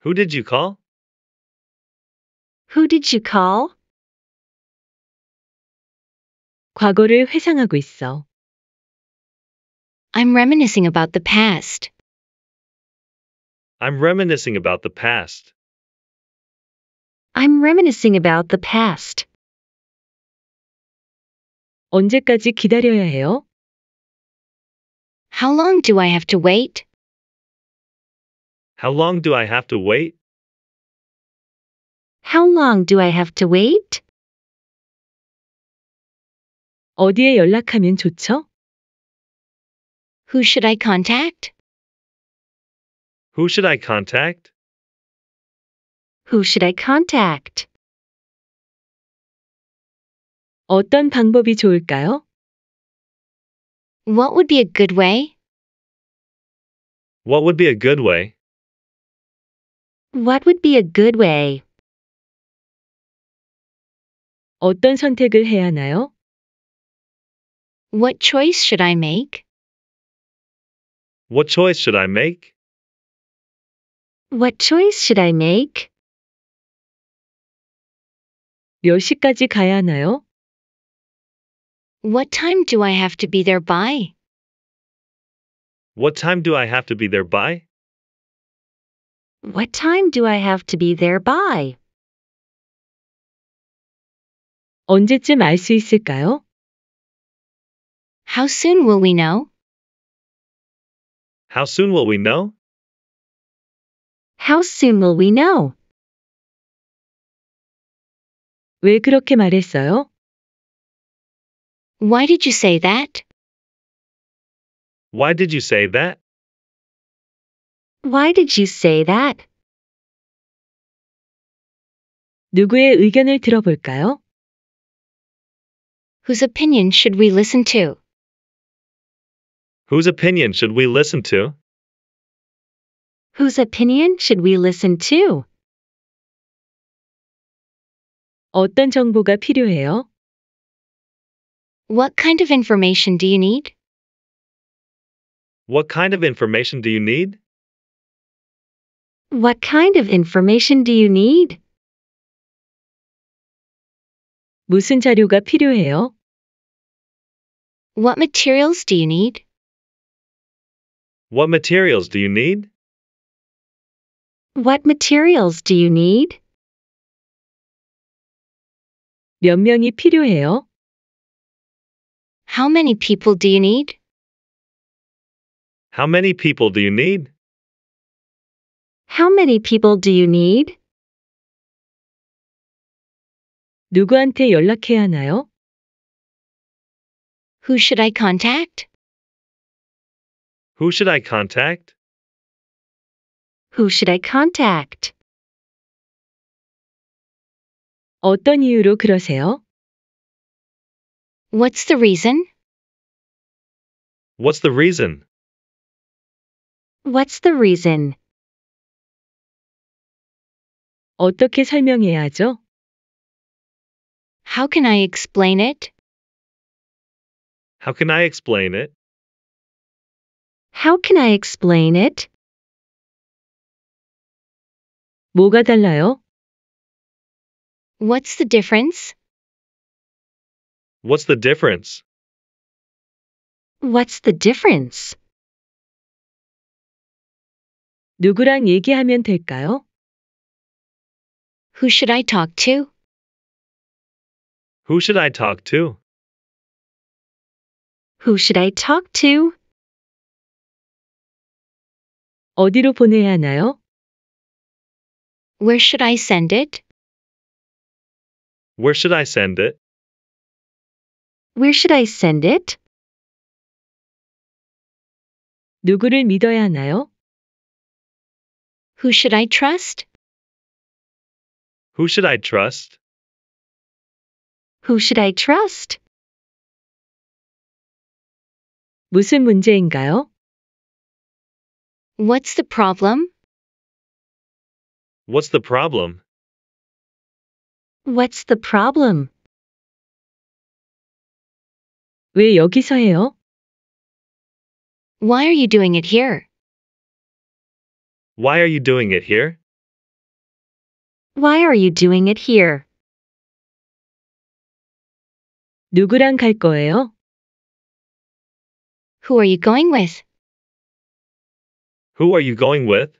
Who did you call? Who did you call? 과거를 회상하고 있어. I'm reminiscing about the past. I'm reminiscing about the past. I'm reminiscing about the past. 언제까지 기다려야 해요? How long do I have to wait? How long do I have to wait? How long do I have to wait? 어디에 연락하면 좋죠? Who should I contact? Who should I contact? Who should I contact? 어떤 방법이 좋을까요? What would be a good way? What would be a good way? What would be a good way? 어떤 선택을 해야 하나요? What choice should I make? What choice should I make? What choice should I make? 몇 시까지 가야 하나요? What time do I have to be there by? What time do I have to be there by? What time do I have to be there by? 언제쯤 있을까요? How soon will we know? How soon will we know? How soon will we know? 왜 그렇게 말했어요? Why did you say that? Why did you say that? Why did you say that? 누구의 의견을 들어볼까요? Whose opinion should we listen to? Whose opinion should we listen to? Whose opinion should we listen to? 어떤 정보가 필요해요? What kind of information do you need? What kind of information do you need? What kind of information do you need? 무슨 자료가 필요해요? What materials do you need? What materials do you need? What materials do you need? 몇 명이 필요해요? How many people do you need? How many people do you need? How many people do you need? 누구한테 연락해야 하나요? Who should I contact? Who should I contact? Who should I contact? 어떤 이유로 그러세요? What's the reason? What's the reason? What's the reason? 어떻게 설명해야 하죠? How can I explain it? How can I explain it? How can I explain it? 뭐가 달라요? What's the difference? What's the difference? What's the difference? 누구랑 얘기하면 될까요? Who should I talk to? Who should I talk to? Who should I talk to? 어디로 보내야 하나요? Where should I send it? Where should I send it? Where should I send it? 누구를 믿어야 하나요? Who should I trust? Who should I trust? Who should I trust? 무슨 문제인가요? What's the problem? What's the problem? What's the problem? 왜 여기서 해요? Why are you doing it here? Why are you doing it here? Why are you doing it here? 누구랑 갈 거예요? Who are you going with? Who are you going with?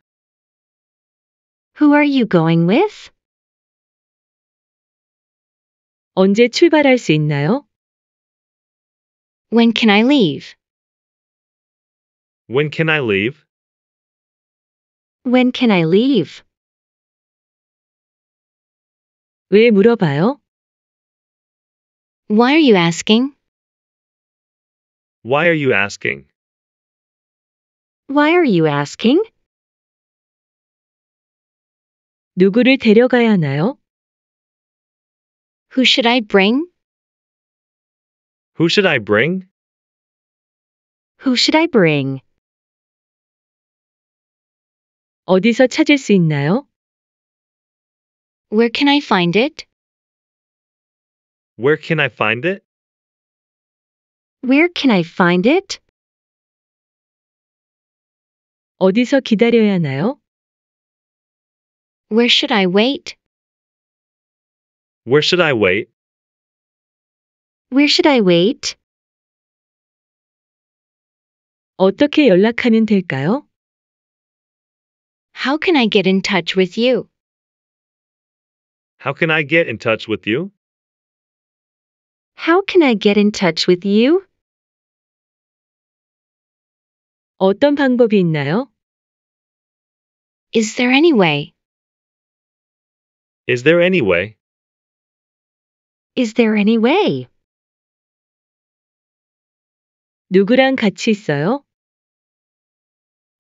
Who are you going with? 언제 출발할 수 있나요? When can I leave? When can I leave? When can I leave? 왜 물어봐요? Why are you asking? Why are you asking? Why are you asking? 누구를 데려가야 하나요? Who should I bring? Who should I bring? Who should I bring? 어디서 찾을 수 있나요? Where can I find it? Where can I find it? Where can I find it? 어디서 기다려야 하나요? Where should I wait? Where should I wait? Where should I wait? 어떻게 연락하면 될까요? How can I get in touch with you? How can I get in touch with you? How can I get in touch with you? 어떤 방법이 있나요? Is there any way? Is there any way? Is there any way? 누구랑 같이 있어요?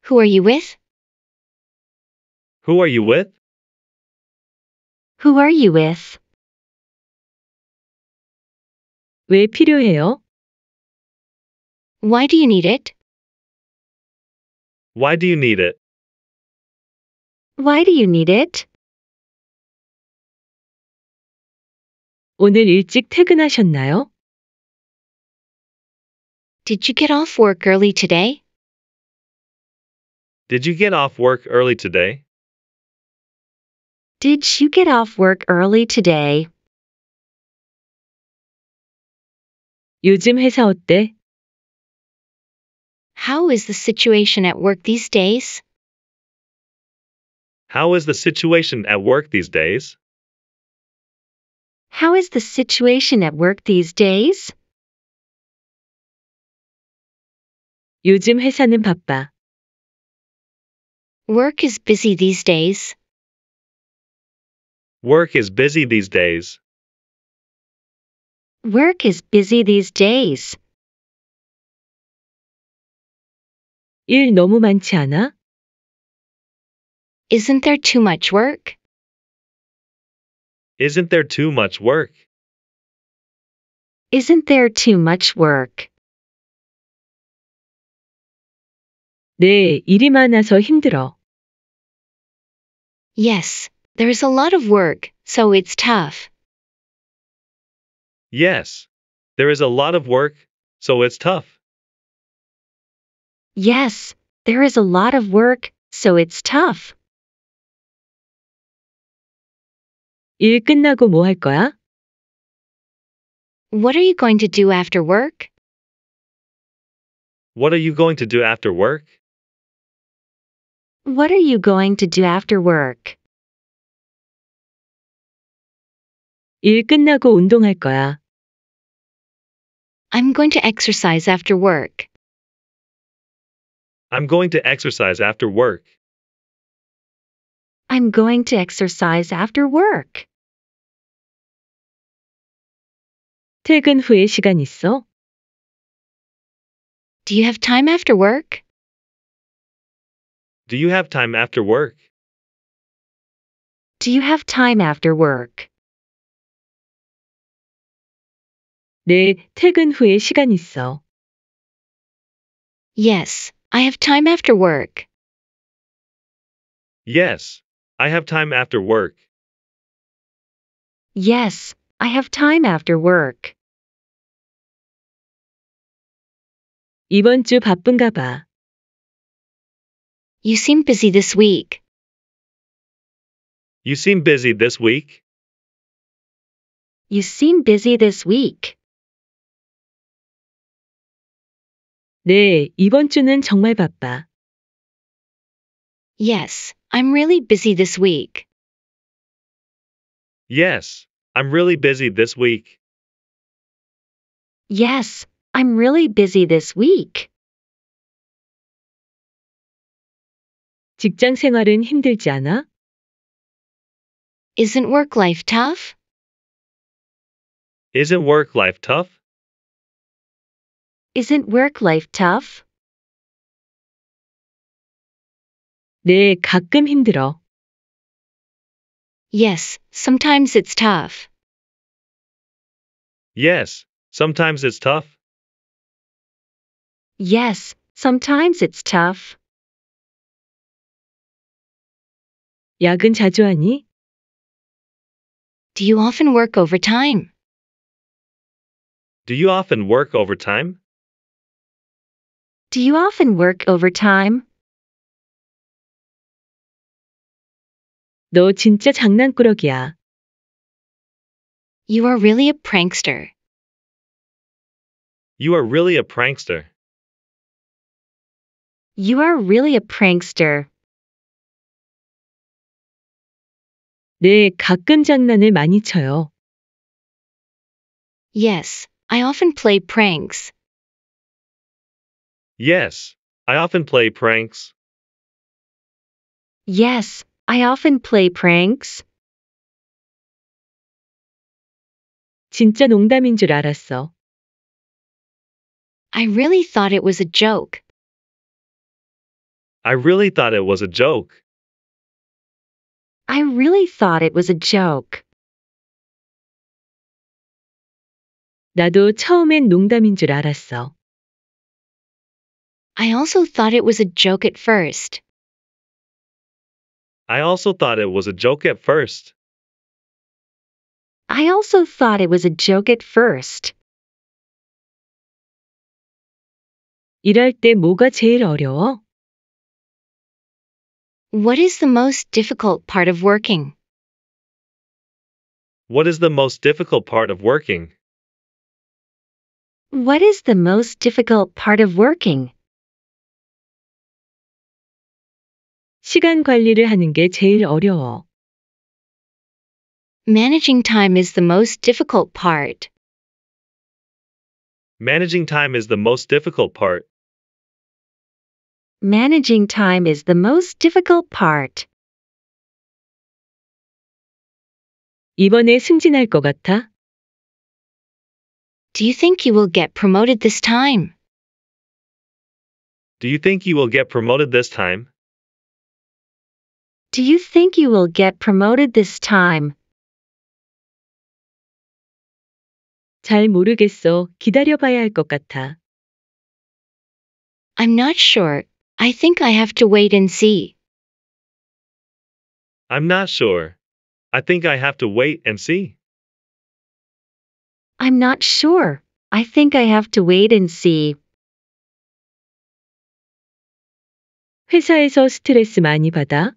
Who are you with? Who are you with? Who are you with? 왜 필요해요? Why do you need it? Why do you need it? Why do you need it? 오늘 일찍 퇴근하셨나요? Did you get off work early today? Did you get off work early today? Did you get off work early today? 요즘 회사 어때? How is the situation at work these days? How is the situation at work these days? How is the situation at work these days? 요즘 회사는 바빠. Work is busy these days. Work is busy these days. Work is busy these days. 일 너무 많지 않아? Isn't there too much work? Isn't there too much work? Isn't there too much work? 네, 일이 많아서 힘들어. Yes, there's a lot of work, so it's tough. Yes. There is a lot of work, so it's tough. Yes, there is a lot of work, so it's tough. 일 끝나고 거야? What are you going to do after work? What are you going to do after work? What are you going to do after work? 일 끝나고 운동할 거야. I'm going to exercise after work. I'm going to exercise after work. I'm going to exercise after work. 퇴근 후에 시간 있어? Do you have time after work? Do you have time after work? Do you have time after work? 내 퇴근 후에 시간 있어. Yes, I have time after work. Yes, I have time after work. Yes, I have time after work. 이번 주 바쁜가 봐. You seem busy this week. You seem busy this week. You seem busy this week. 네, 이번 주는 정말 바빠. Yes, I'm really busy this week. Yes, I'm really busy this week. Yes, I'm really busy this week. 직장 생활은 힘들지 않아? Isn't work life tough? Isn't work life tough? Isn't work life tough? 네, 가끔 힘들어. Yes, sometimes it's tough. Yes, sometimes it's tough. Yes, sometimes it's tough. 야근 자주 하니? Do you often work overtime? Do you often work overtime? Do you often work overtime? 너 진짜 장난꾸러기야. You are really a prankster. You are really a prankster. You are really a prankster. 네, 가끔 장난을 많이 쳐요. Yes, I often play pranks. Yes, I often play pranks. Yes, I often play pranks. 진짜 농담인 줄 알았어. I really thought it was a joke. I really thought it was a joke. I really thought it was a joke. 나도 처음엔 농담인 줄 알았어. I also thought it was a joke at first. I also thought it was a joke at first. I also thought it was a joke at first. 일할 때 뭐가 제일 어려워? What is the most difficult part of working? What is the most difficult part of working? What is the most difficult part of working? 시간 관리를 하는 게 제일 어려워. Managing time is the most difficult part. Managing time is the most difficult part. Managing time is the most difficult part. 이번에 승진할 것 같아? Do you think you will get promoted this time? Do you think you will get promoted this time? Do you think you will get promoted this time? 잘 모르겠어. 것 같아. I'm not sure. I think I have to wait and see. I'm not sure. I think I have to wait and see. I'm not sure. I think I have to wait and see. 회사에서 스트레스 많이 받아?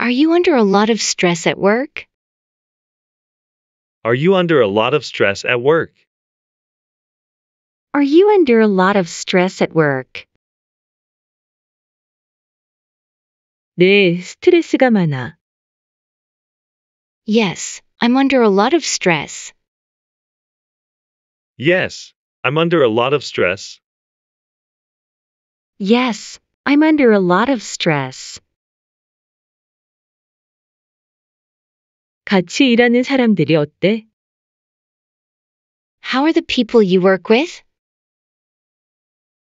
Are you under a lot of stress at work? Are you under a lot of stress at work? Are you under a lot of stress at work? 네, 스트레스가 많아. Yes, I'm under a lot of stress. Yes, I'm under a lot of stress. Yes, I'm under a lot of stress. 같이 일하는 사람들이 어때? How are the people you work with?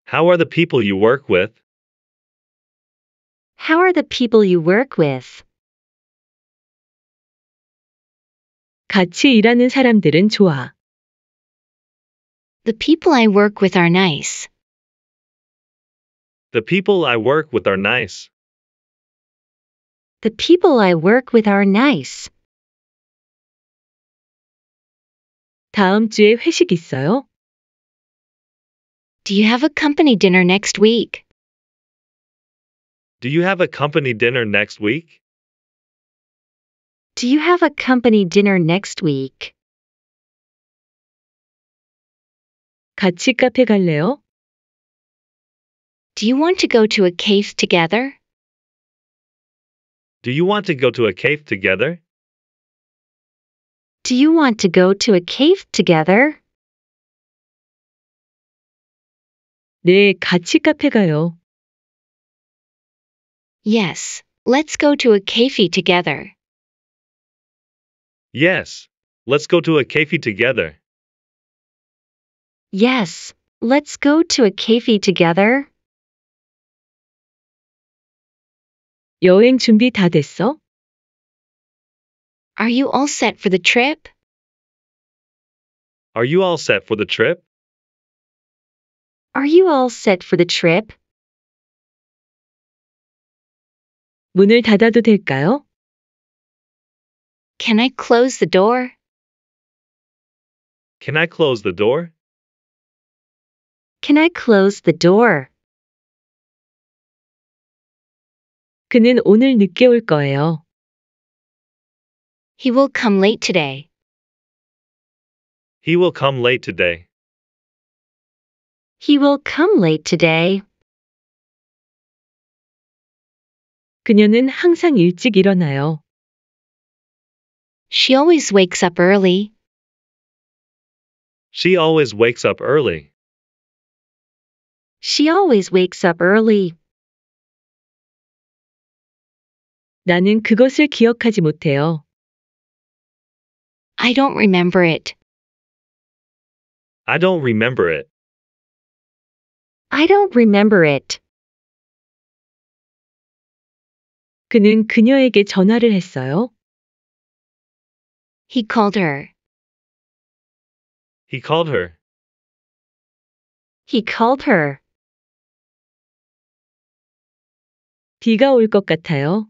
How are the people you work with? How are the people you work with? 같이 일하는 사람들은 좋아. The people I work with are nice. The people I work with are nice. The people I work with are nice. 다음 주에 회식 있어요? Do you have a company dinner next week? Do you have a company dinner next week? Do you have a company dinner next week? 같이 카페 갈래요? Do you want to go to a cave together? Do you want to go to a cave together? Do you want to go to a cave together? 네, 같이 카페 가요. Yes, let's go to a cafe together. Yes, let's go to a cafe together. Yes, let's go to a cafe together. 여행 준비 다 됐어? Are you all set for the trip? Are you all set for the trip? Are you all set for the trip? 문을 닫아도 될까요? Can I close the door? Can I close the door? Can I close the door? 그는 오늘 늦게 올 거예요. He will come late today. He will come late today. He will come late today. 그녀는 항상 일찍 일어나요. She always wakes up early. She always wakes up early. She always wakes up early. 나는 그것을 기억하지 못해요. I don't remember it. I don't remember it. I don't remember it. 그는 그녀에게 전화를 했어요. He called her. He called her. He called her. 비가 같아요.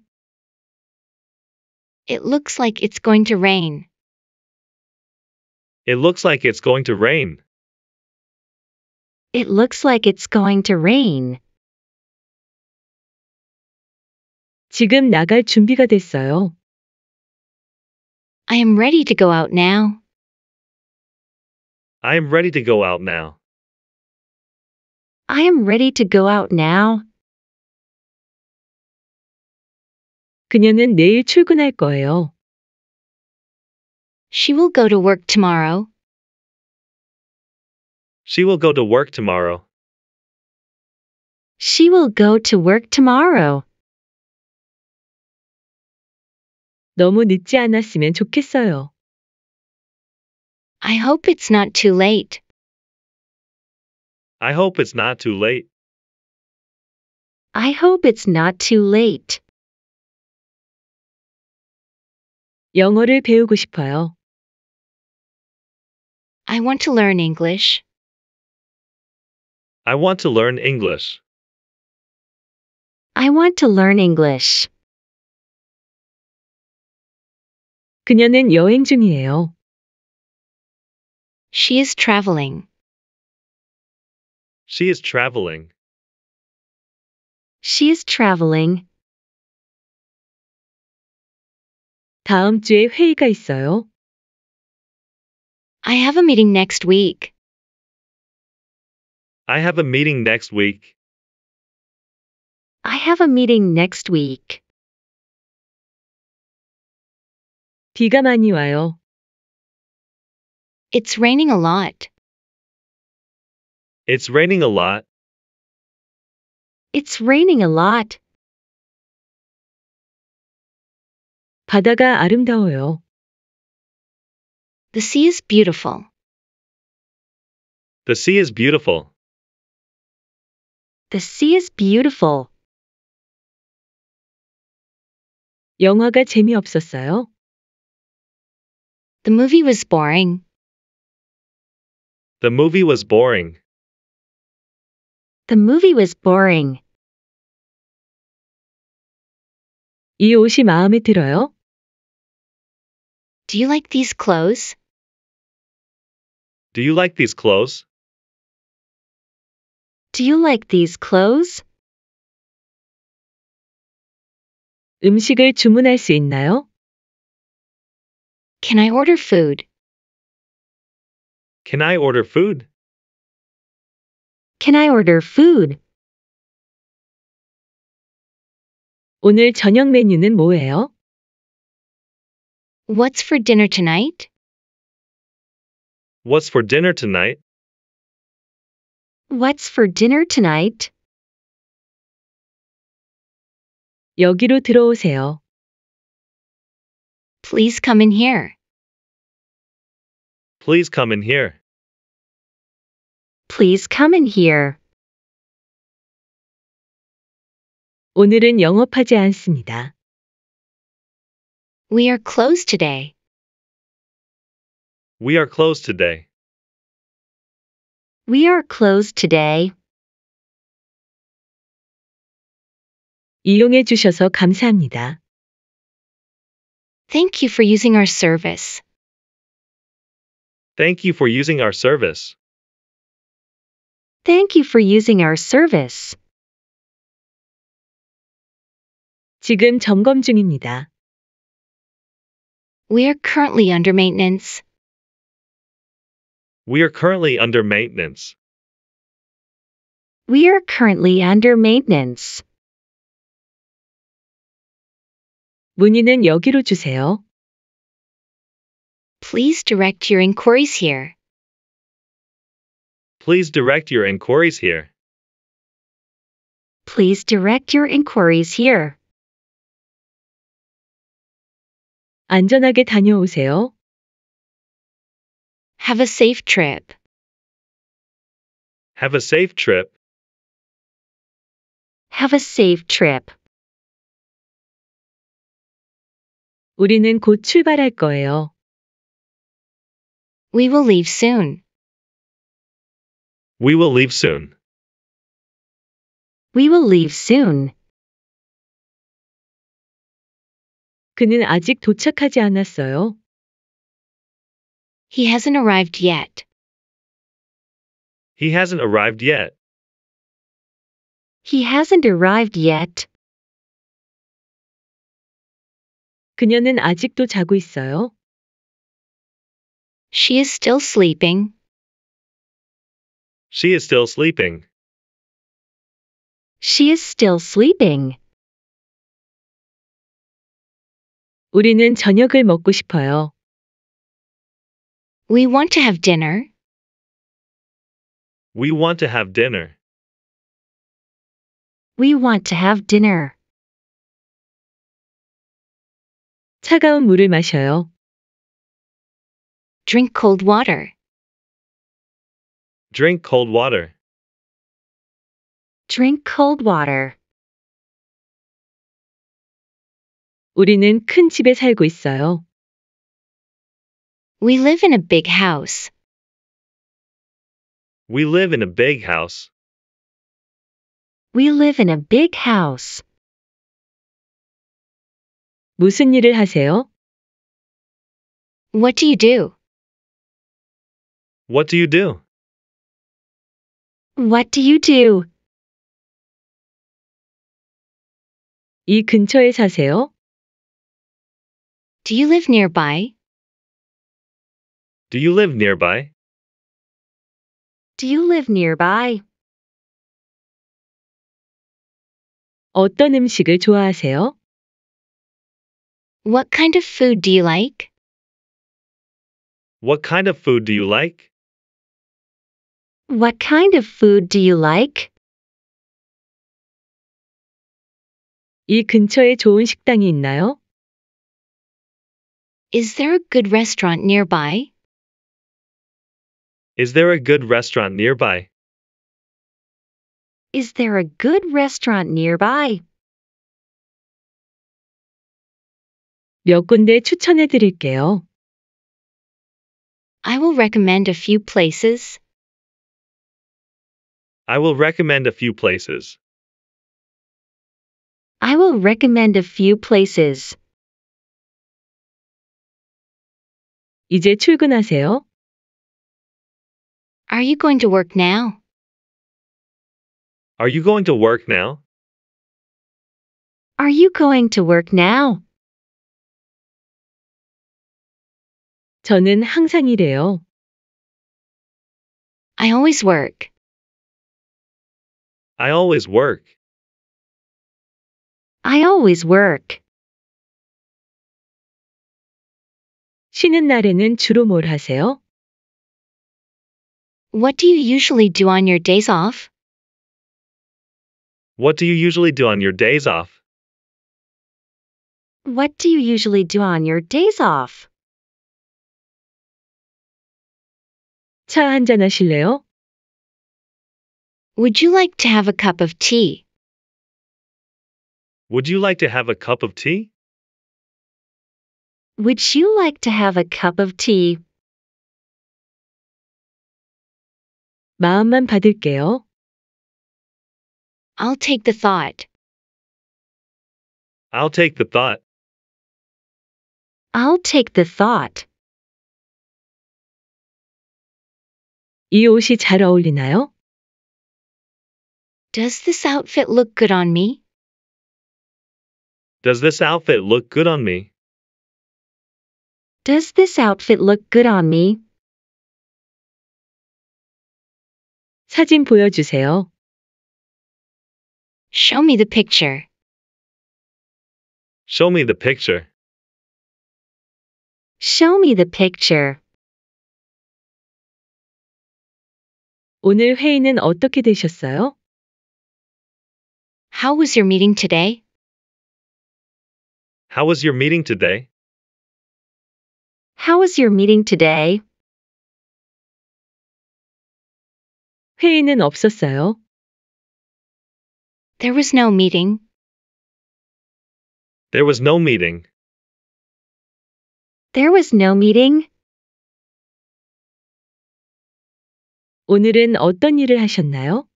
It looks like it's going to rain. It looks like it's going to rain. It looks like it's going to rain. 지금 나갈 준비가 됐어요. I am ready to go out now. I am ready to go out now. I am ready to go out now. 그녀는 내일 출근할 거예요. She will go to work tomorrow. She will go to work tomorrow. She will go to work tomorrow. 너무 늦지 않았으면 좋겠어요. I hope it's not too late. I hope it's not too late. I hope it's not too late. 영어를 배우고 싶어요. I want to learn English. I want to learn English. I want to learn English. 그녀는 여행 중이에요. She is traveling. She is traveling. She is traveling. 다음 주에 회의가 있어요. I have a meeting next week. I have a meeting next week. I have a meeting next week. 비가 많이 와요. It's raining a lot. It's raining a lot. It's raining a lot. 바다가 아름다워요. The sea is beautiful. The sea is beautiful. The sea is beautiful. 영화가 재미없었어요. The movie was boring. The movie was boring. The movie was boring. 이 옷이 마음에 들어요? Do you like these clothes? Do you like these clothes? Do you like these clothes? 음식을 주문할 수 있나요? Can I order food? Can I order food? Can I order food? 오늘 저녁 메뉴는 뭐예요? What's for dinner tonight? What's for dinner tonight? What's for dinner tonight? 여기로 들어오세요. Please come in here. Please come in here. Please come in here. 오늘은 영업하지 않습니다. We are closed today. We are closed today. We are closed today. 이용해 주셔서 감사합니다. Thank you for using our service. Thank you for using our service. Thank you for using our service. 지금 점검 중입니다. We are currently under maintenance. We are currently under maintenance. We are currently under maintenance. 문의는 여기로 주세요. Please direct your inquiries here. Please direct your inquiries here. Please direct your inquiries here. 안전하게 다녀오세요. Have a safe trip. Have a safe trip. Have a safe trip. 우리는 곧 출발할 거예요. We will leave soon. We will leave soon. We will leave soon. 그는 아직 도착하지 않았어요. He hasn't arrived yet. He hasn't arrived yet. He hasn't arrived yet. 그녀는 아직도 자고 있어요. She is still sleeping. She is still sleeping. She is still sleeping. 우리는 저녁을 먹고 싶어요. We want to have dinner. We want to have dinner. We want to have dinner. 차가운 물을 마셔요. Drink cold water. Drink cold water. Drink cold water. 우리는 큰 집에 살고 있어요. We live in a big house. We live in a big house. We live in a big house. 무슨 일을 하세요? What do you do? What do you do? What do you do? 이 근처에 사세요? Do you live nearby? Do you live nearby? Do you live nearby? 어떤 음식을 좋아하세요? What kind of food do you like? What kind of food do you like? What kind of food do you like? 이 근처에 좋은 식당이 있나요? Is there a good restaurant nearby? Is there a good restaurant nearby? Is there a good restaurant nearby? 몇 군데 추천해 드릴게요. I will recommend a few places. I will recommend a few places. I will recommend a few places. 이제 출근하세요. Are you going to work now? Are you going to work now? Are you going to work now? 저는 항상 일해요. I always work. I always work. I always work. 쉬는 날에는 주로 뭘 하세요? What do you usually do on your days off? What do you usually do on your days off? What do you usually do on your days off? 차 하실래요? Would you like to have a cup of tea? Would you like to have a cup of tea? Would you like to have a cup of tea? 마음만 받을게요. I'll take the thought. I'll take the thought. I'll take the thought. 이 옷이 잘 어울리나요? Does this outfit look good on me? Does this outfit look good on me? Does this outfit look good on me? 사진 보여주세요. Show me the picture. Show me the picture. Show me the picture. 오늘 회의는 어떻게 되셨어요? How was your meeting today? How was your meeting today? How was your meeting today? 회의는 없었어요. There was no meeting. There was no meeting. There was no meeting. 오늘은 어떤 일을 하셨나요?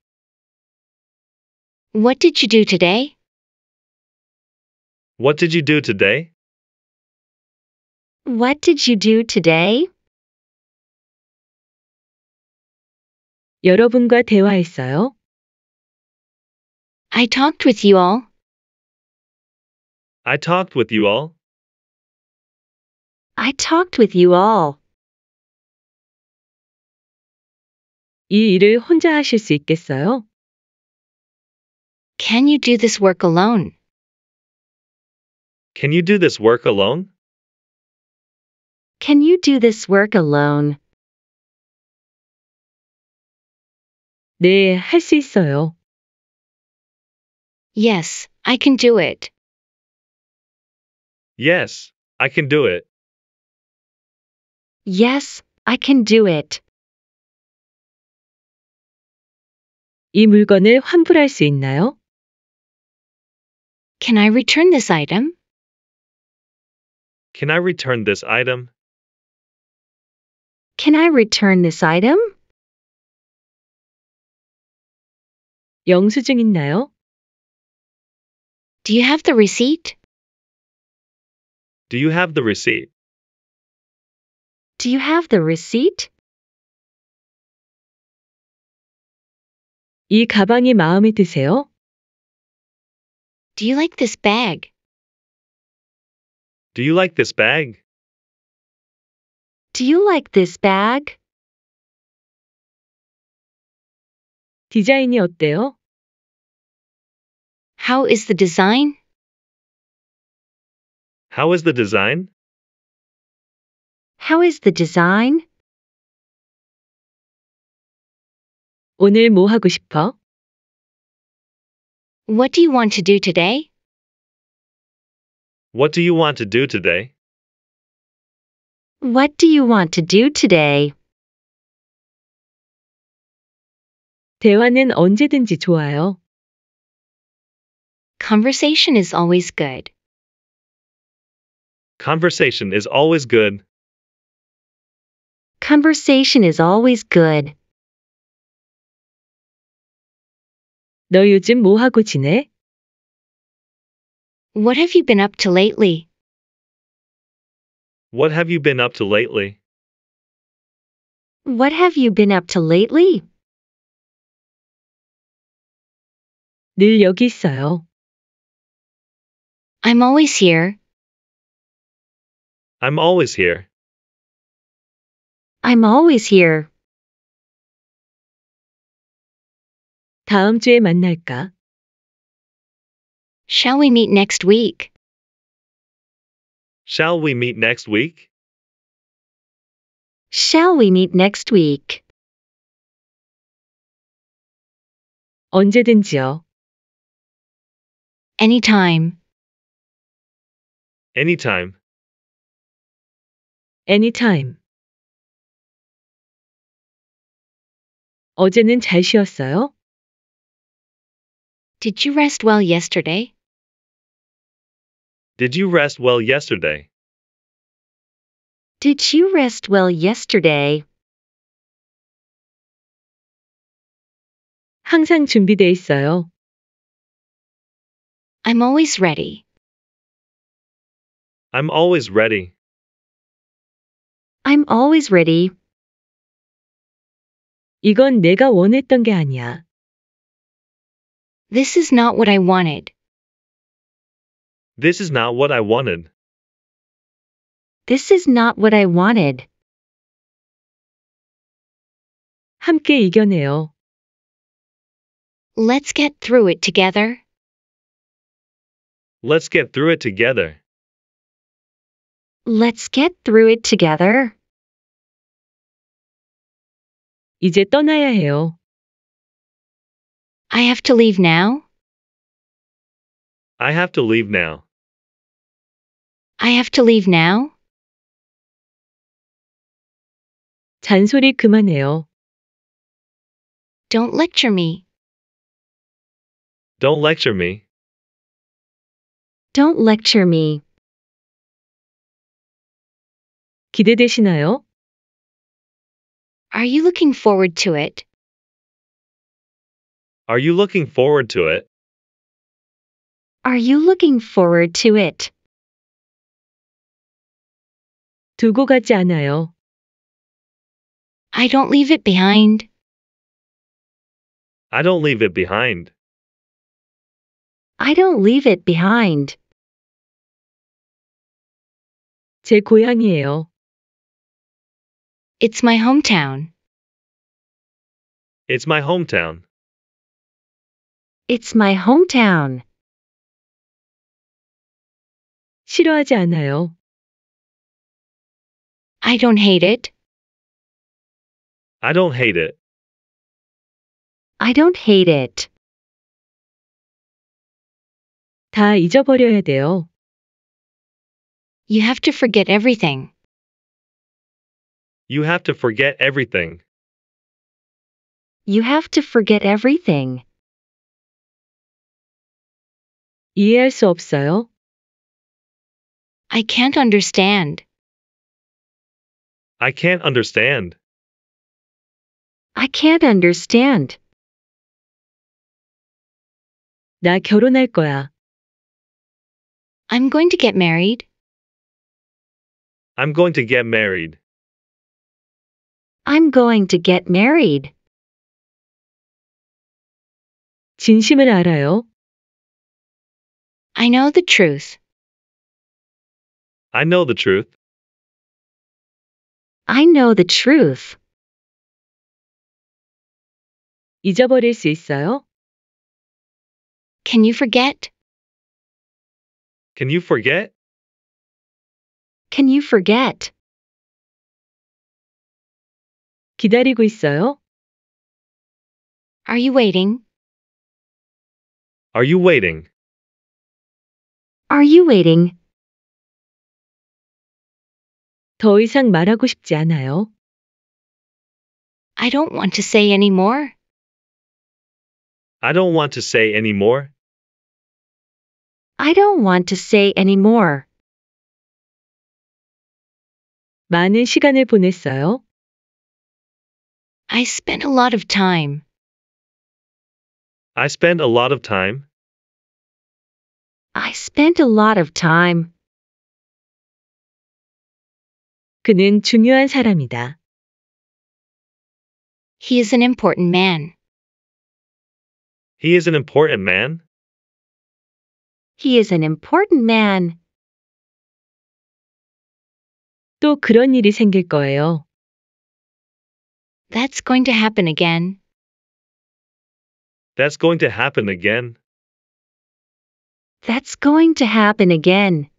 What did you do today? What did you do today? What did you do today? 여러분과 대화했어요? I talked with you all. I talked with you all. I talked with you all. 이 일을 혼자 하실 수 있겠어요? Can you do this work alone? Can you do this work alone? Can you do this work alone? 네, 있어요. Yes, I can do it. Yes, I can do it. Yes, I can do it. 이 물건을 환불할 수 있나요? Can I return this item? Can I return this item? Can I return this item? 영수증 있나요? Do you have the receipt? Do you have the receipt? Do you have the receipt? 이 가방이 마음에 드세요? Do you like this bag? Do you like this bag? Do you like this bag? 디자인이 어때요? How is the design? How is the design? How is the design? 오늘 뭐 하고 싶어? What do you want to do today? What do you want to do today? What do you want to do today? 대화는 언제든지 좋아요. Conversation is always good. Conversation is always good. Conversation is always good. 너 요즘 뭐 하고 지내? What have you been up to lately? What have you been up to lately? What have you been up to lately? 늘 여기 있어요. I'm always here. I'm always here. I'm always here. 다음 주에 만날까? Shall we meet next week? Shall we meet next week? Shall we meet next week? 언제든지요. Anytime. Anytime. Anytime. 어제는 잘 쉬었어요? Did you rest well yesterday? Did you rest well yesterday? Did you rest well yesterday? 항상 준비돼 있어요. I'm always ready. I'm always ready. I'm always ready. 이건 내가 원했던 게 아니야. This is not what I wanted. This is not what I wanted. This is not what I wanted. 함께 이겨내요. Let's get through it together. Let's get through it together. Let's get through it together. 이제 떠나야 해요. I have to leave now. I have to leave now. I have to leave now? 잔소리 그만해요. Don't lecture me. Don't lecture me. Don't lecture me. 기대되시나요? Are you looking forward to it? Are you looking forward to it? Are you looking forward to it? 두고 가지 않아요. I don't leave it behind. I don't leave it behind. I don't leave it behind. 제 고향이에요. It's my hometown. It's my hometown. It's my hometown. 싫어하지 않아요. I don't hate it. I don't hate it. I don't hate it. 다 잊어버려야 돼요. You have to forget everything. You have to forget everything. You have to forget everything. 이해할 수 없어요. I can't understand. I can't understand. I can't understand. 나 결혼할 거야. I'm going to get married. I'm going to get married. I'm going to get married. 진심을 알아요. I know the truth. I know the truth. I know the truth. 잊어버릴 수 있어요? Can you forget? Can you forget? Can you forget? 기다리고 있어요? Are you waiting? Are you waiting? Are you waiting? 더 이상 말하고 싶지 않아요. I don't want to say any more. I don't want to say any more. I don't want to say any more. 많은 시간을 보냈어요. I spent a lot of time. I spent a lot of time. I spent a lot of time. 그는 중요한 사람이다. He is an important man. He is an important man. He is an important man. 또 그런 일이 생길 거예요. That's going to happen again. That's going to happen again. That's going to happen again.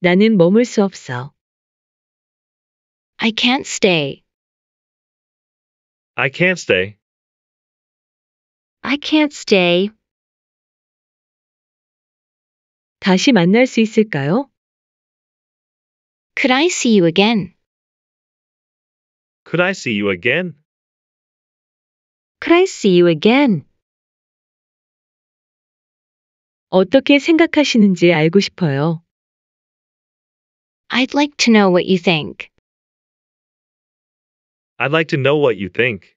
나는 머물 수 없어. I can't stay. I can't stay. I can't stay. 다시 만날 수 있을까요? Could I see you again? Could I see you again? Could I see you again? 어떻게 생각하시는지 알고 싶어요. I'd like to know what you think. I'd like to know what you think.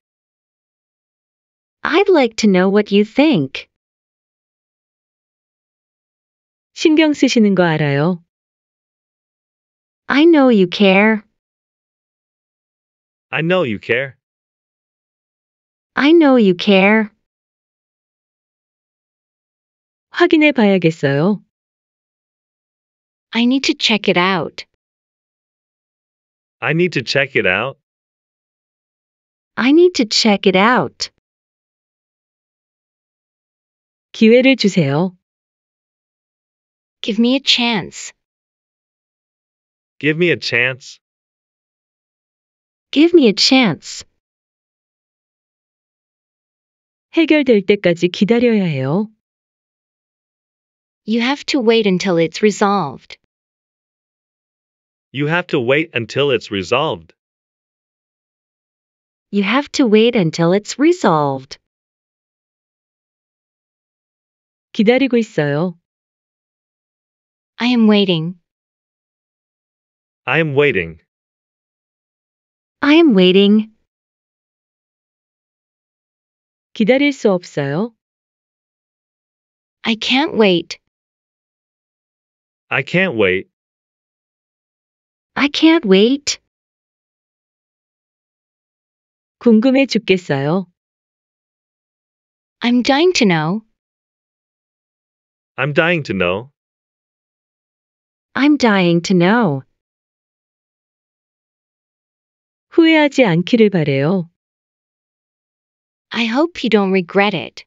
I'd like to know what you think. 신경 쓰시는 거 알아요. I know you care. I know you care. I know you care. 확인해 봐야겠어요. I need to check it out. I need to check it out. I need to check it out. 기회를 주세요. Give me a chance. Give me a chance. Give me a chance. 해결될 때까지 기다려야 해요. You have to wait until it's resolved. You have to wait until it's resolved. You have to wait until it's resolved. 기다리고 있어요. I am waiting. I am waiting. I am waiting. 기다릴 수 없어요. I can't wait. I can't wait. I can't wait. 궁금해 죽겠어요. I'm dying to know. I'm dying to know. I'm dying to know. 후회하지 않기를 바래요. I hope you don't regret it.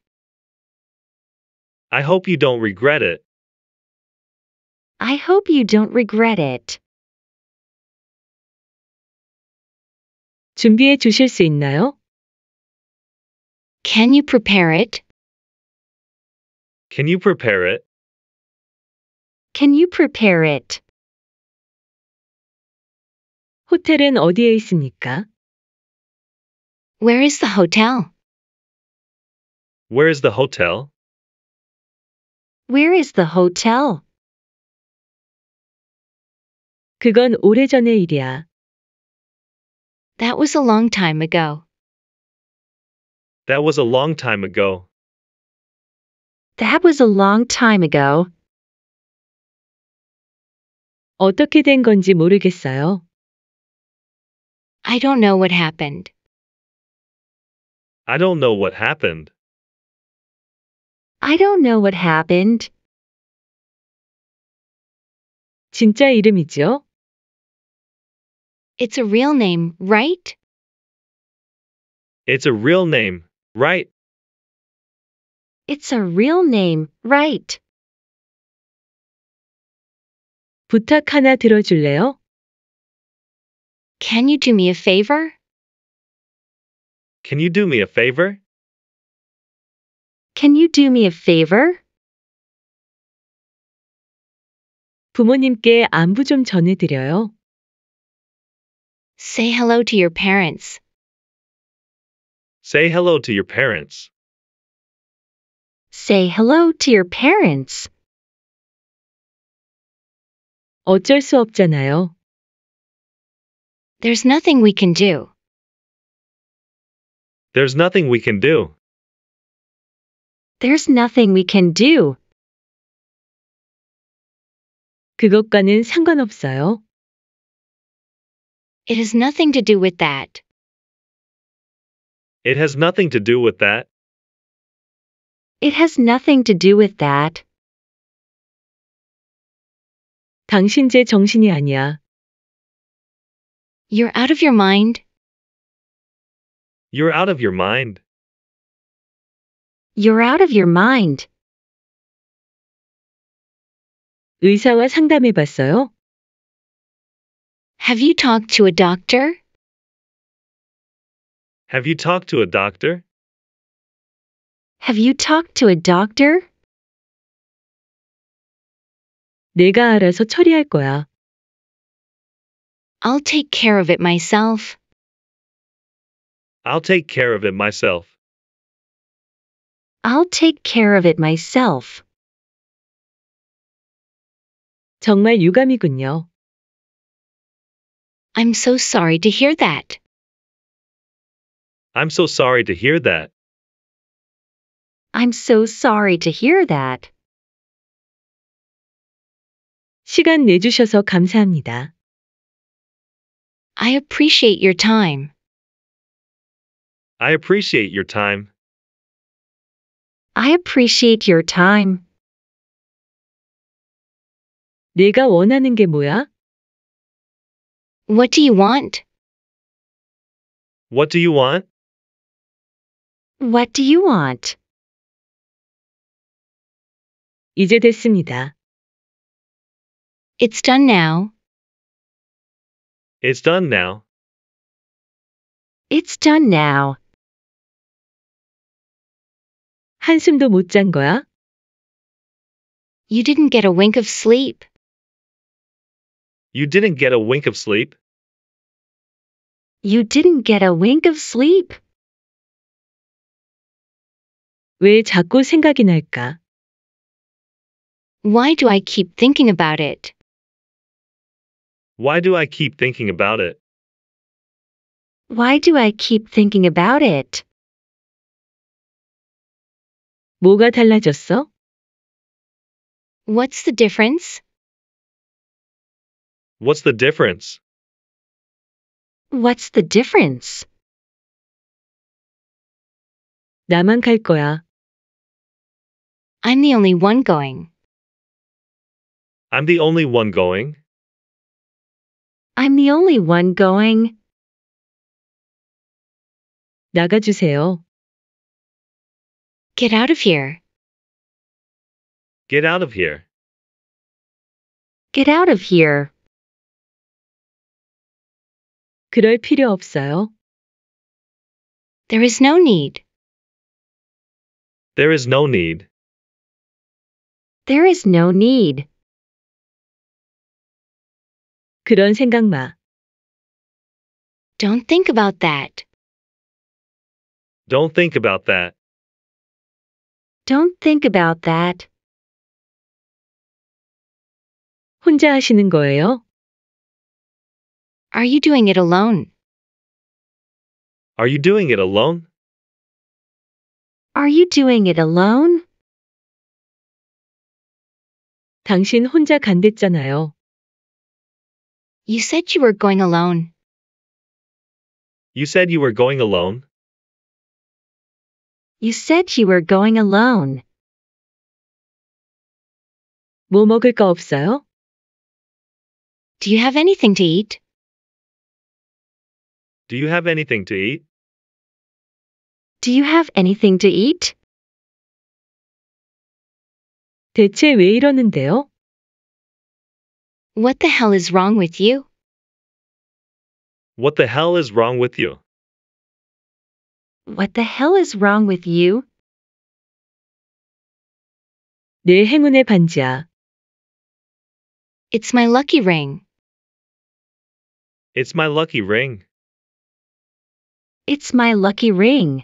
I hope you don't regret it. I hope you don't regret it. 준비해 주실 수 있나요? Can you prepare it? Can you prepare it? Can you prepare it? 호텔은 어디에 있습니까? Where is the hotel? Where is the hotel? Where is the hotel? 그건 오래전의 일이야. That was a long time ago. That was a long time ago. That was a long time ago. 어떻게 된 건지 모르겠어요. I don't know what happened. I don't know what happened. I don't know what happened. 진짜 이름이죠? It's a real name, right? It's a real name, right? It's a real name, right? 부탁 하나 들어줄래요? Can you do me a favor? Can you do me a favor? Can you do me a favor? 부모님께 안부 좀 전해드려요. Say hello to your parents. Say hello to your parents. Say hello to your parents. 어쩔 수 없잖아요. There's nothing we can do. There's nothing we can do. There's nothing we can do. 그것과는 상관없어요. It has nothing to do with that. It has nothing to do with that. It has nothing to do with that. 당신 제 정신이 아니야. You're out of your mind. You're out of your mind. You're out of your mind. 의사와 상담해 봤어요? Have you talked to a doctor? Have you talked to a doctor? Have you talked to a doctor? 내가 알아서 처리할 거야. I'll take care of it myself. I'll take care of it myself. I'll take care of it myself. 정말 유감이군요. I'm so sorry to hear that. I'm so sorry to hear that. I'm so sorry to hear that. 시간 내주셔서 감사합니다. I appreciate your time. I appreciate your time. I appreciate your time. 내가 원하는 게 뭐야? What do you want? What do you want? What do you want? 이제 됐습니다. It's done now. It's done now. It's done now. 한숨도 거야? You didn't get a wink of sleep. You didn't get a wink of sleep. You didn't get a wink of sleep. 왜 자꾸 생각이 날까? Why do I keep thinking about it? Why do I keep thinking about it? Why do I keep thinking about it? 뭐가 달라졌어? What's the difference? What's the difference? What's the difference? 나만 갈 거야. I'm the only one going. I'm the only one going. I'm the only one going. 나가주세요. Get out of here. Get out of here. Get out of here. 그럴 필요 없어요. There is no need. There is no need. There is no need. 그런 생각 마. Don't think about that. Don't think about that. Don't think about that. 혼자 하시는 거예요? Are you doing it alone? Are you doing it alone? Are you doing it alone? 당신 혼자 간댔잖아요. You said you were going alone. You said you were going alone. You said you were going alone. 뭐 먹을 거 없어요? Do you have anything to eat? Do you have anything to eat? Do you have anything to eat? 대체 왜 이러는데요? What the hell is wrong with you? What the hell is wrong with you? What the hell is wrong with you? 내 행운의 반지야. It's my lucky ring. It's my lucky ring. It's my lucky ring.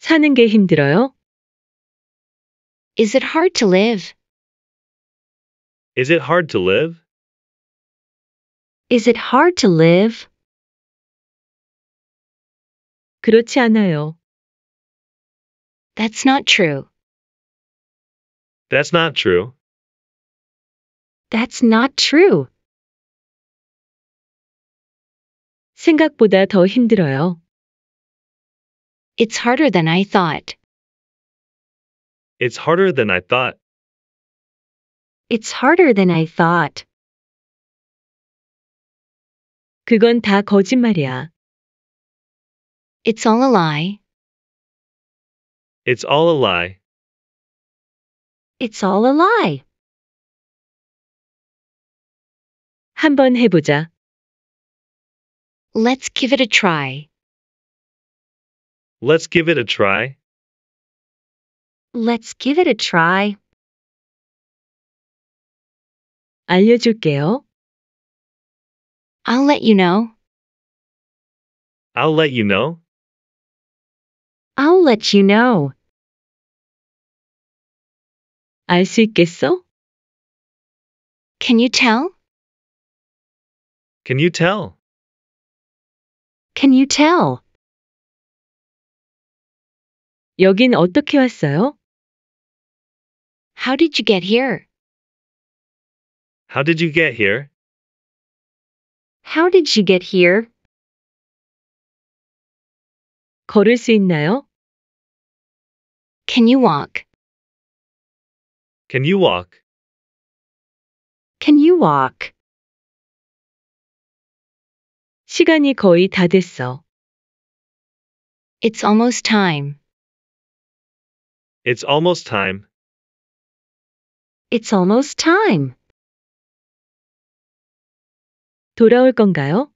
사는 게 힘들어요? Is it hard to live? Is it hard to live? Is it hard to live? 그렇지 않아요. That's not true. That's not true. That's not true. 생각보다 더 힘들어요. It's harder than I thought. It's harder than I thought. It's harder than I thought. 그건 다 거짓말이야. It's all a lie. It's all a lie. It's all a lie. 한번 해보자. Let's give it a try. Let's give it a try. Let's give it a try. 알려줄게요. I'll let you know. I'll let you know. I'll let you know. 알 있겠어? Can you tell? Can you tell? Can you tell? 여긴 어떻게 왔어요? How did you get here? How did you get here? How did you get here? 걸을 수 있나요? Can you walk? Can you walk? Can you walk? 시간이 거의 다 됐어. It's almost time. It's almost time. It's almost time. 돌아올 건가요?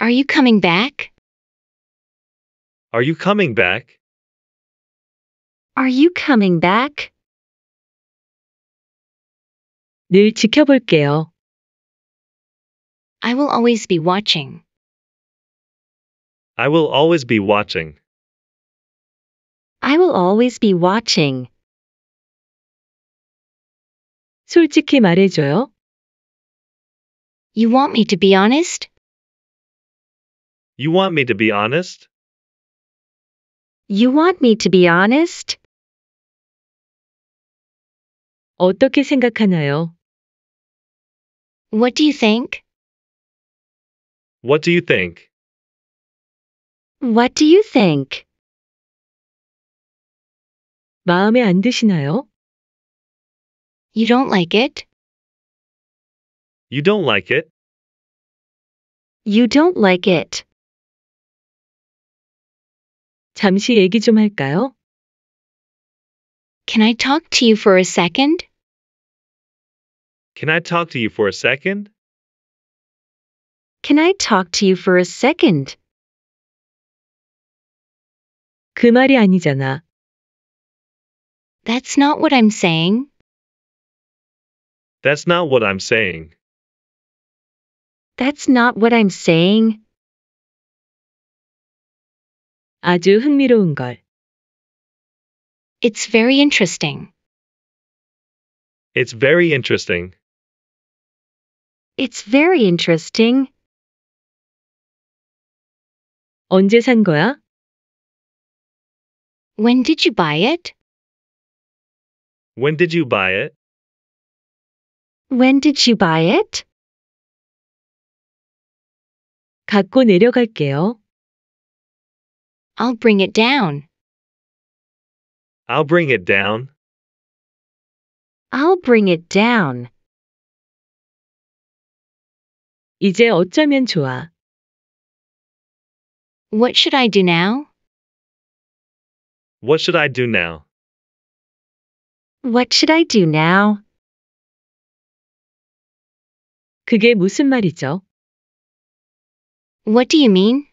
Are you coming back? Are you coming back? Are you coming back? 늘 지켜볼게요. I will always be watching. I will always be watching. I will always be watching. 솔직히 말해줘요. You want me to be honest? You want me to be honest? You want me to be honest? 어떻게 생각하나요? What do you think? What do you think? What do you think? 마음에 안 드시나요? You don't like it? You don't like it? You don't like it. 잠시 얘기 좀 할까요? Can I talk to you for a second? Can I talk to you for a second? Can I talk to you for a second? 그 말이 아니잖아. That's not what I'm saying. That's not what I'm saying. That's not what I'm saying. 아주 흥미로운 걸. It's very interesting. It's very interesting. It's very interesting. 언제 산 거야? When did you buy it? When did you buy it? When did you buy it? 갖고 내려갈게요. I'll bring it down. I'll bring it down. I'll bring it down. 이제 어쩌면 좋아. What should I do now? What should I do now? What should I do now? 그게 무슨 말이죠? What do you mean?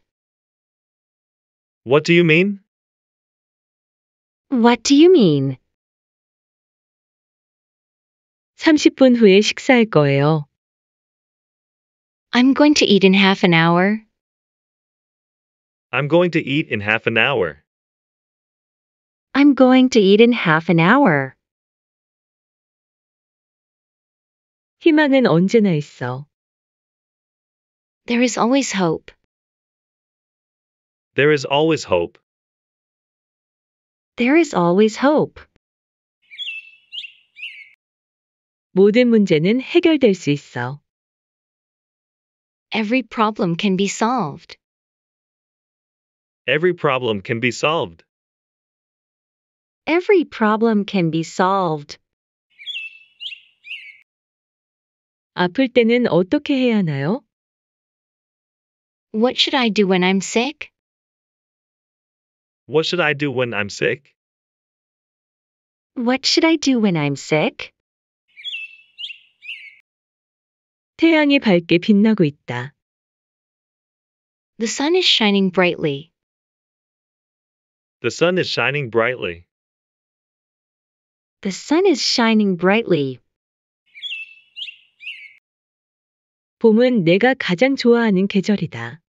What do you mean? What do you mean? 30분 후에 식사할 거예요. I'm going to eat in half an hour. I'm going to eat in half an hour. I'm going to eat in half an hour. 희망은 언제나 있어. There is always hope. There is always hope. There is always hope. 모든 문제는 해결될 수 있어. Every problem can be solved. Every problem can be solved. Every problem can be solved. 아플 때는 어떻게 해야 하나요? What should I do when I'm sick? What should I do when I'm sick? What should I do when I'm sick? 태양이 밝게 빛나고 있다. The sun is shining brightly. The sun is shining brightly. The sun is shining brightly. 봄은 내가 가장 좋아하는 계절이다.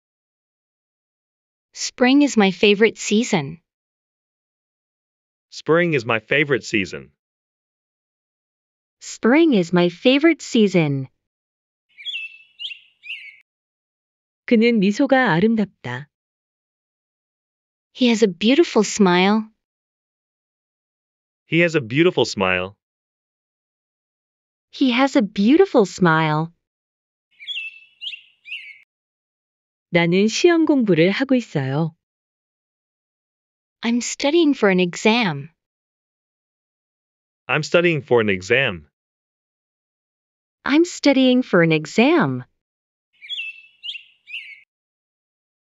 Spring is my favorite season. Spring is my favorite season. Spring is my favorite season. 그는 미소가 아름답다. He has a beautiful smile. He has a beautiful smile. He has a beautiful smile. 나는 시험 공부를 하고 있어요. I'm studying for an exam. I'm studying for an exam. I'm studying for an exam.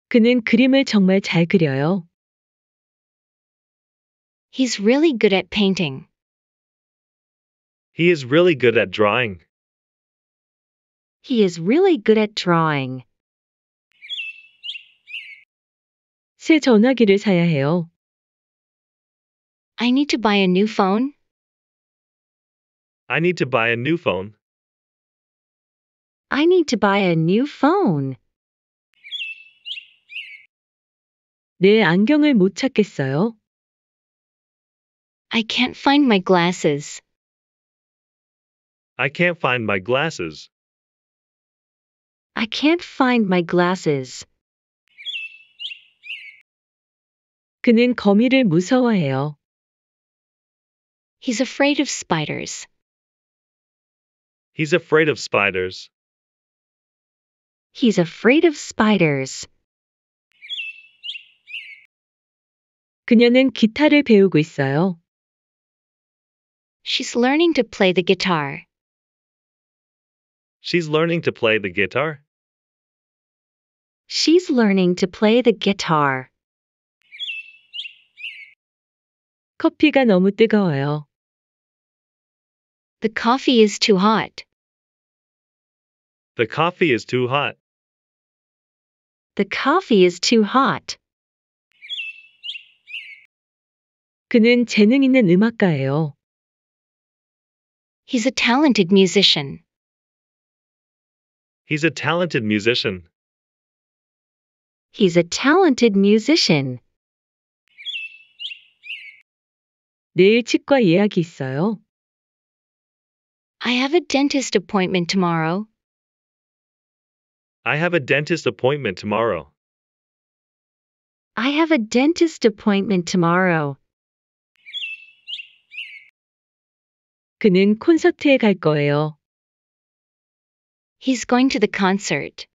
그는 그림을 정말 잘 그려요. He's really good at painting. He is really good at drawing. He is really good at drawing. 새 전화기를 사야 해요. I need to buy a new phone. I need to buy a new phone. I need to buy a new phone. 내 안경을 못 찾겠어요. I can't find my glasses. I can't find my glasses. I can't find my glasses. 그는 거미를 무서워해요. He's afraid of spiders. He's afraid of spiders. He's afraid of spiders. 그녀는 기타를 배우고 있어요. She's learning to play the guitar. She's learning to play the guitar. She's learning to play the guitar. 커피가 너무 뜨거워요. The coffee is too hot. The coffee is too hot. The coffee is too hot. 그는 재능 있는 음악가예요. He's a talented musician. He's a talented musician. He's a talented musician. 내일 치과 예약이 있어요. I have a dentist appointment tomorrow. I have a dentist appointment tomorrow. I have a dentist appointment tomorrow. 그는 콘서트에 갈 거예요. He's going to the concert.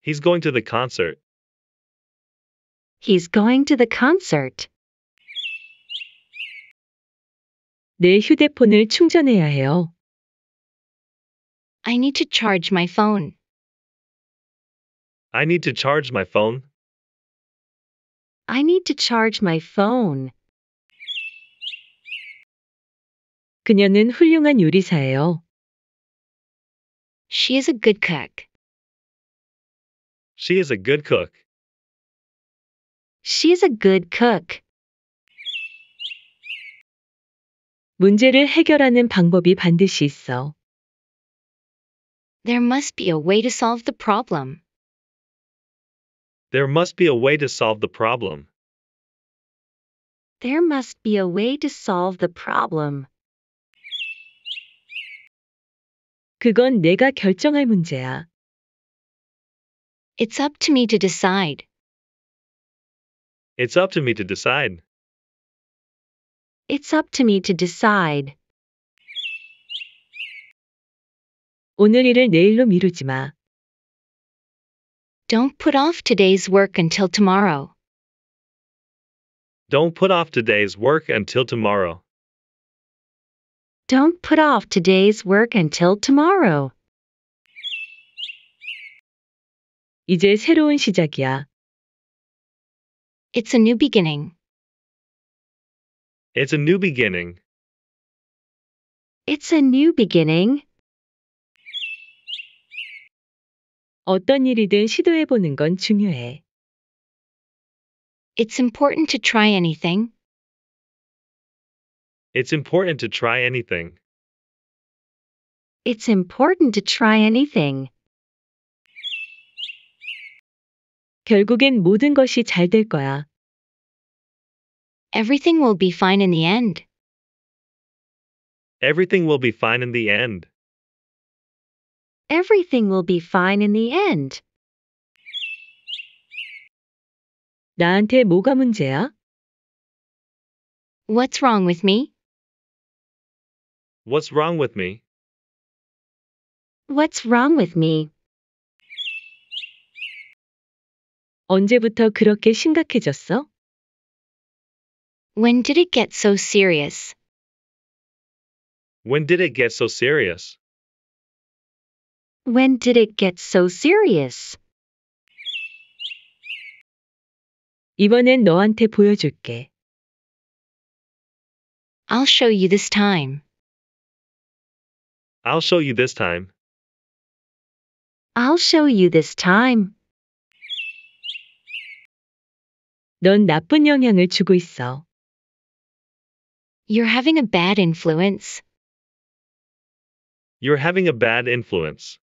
He's going to the concert. He's going to the concert. 내 휴대폰을 충전해야 해요. I need to charge my phone. I need to charge my phone. I need to charge my phone. 그녀는 훌륭한 요리사예요. She is a good cook. She is a good cook. She is a good cook. 문제를 해결하는 방법이 반드시 있어. There must be a way to solve the problem. There must be a way to solve the problem. There must be a way to solve the problem. 그건 내가 결정할 문제야. It's up to me to decide. It's up to me to decide. It's up to me to decide. 오늘 일을 내일로 미루지 마. Don't put off today's work until tomorrow. Don't put off today's work until tomorrow. Don't put off today's work until tomorrow. 이제 새로운 시작이야. It's a new beginning. It's a new beginning. It's a new beginning. 어떤 일이든 시도해 보는 건 중요해. It's important to try anything. It's important to try anything. It's important to try anything. 결국엔 모든 것이 잘 될 거야. Everything will be fine in the end. Everything will be fine in the end. Everything will be fine in the end. 나한테 뭐가 문제야? What's wrong with me? What's wrong with me? What's wrong with me? 언제부터 그렇게 심각해졌어? When did it get so serious? When did it get so serious? When did it get so serious? 이번엔 너한테 보여줄게. I'll show you this time. I'll show you this time. I'll show you this time. 넌 나쁜 영향을 주고 있어. You're having a bad influence. You're having a bad influence.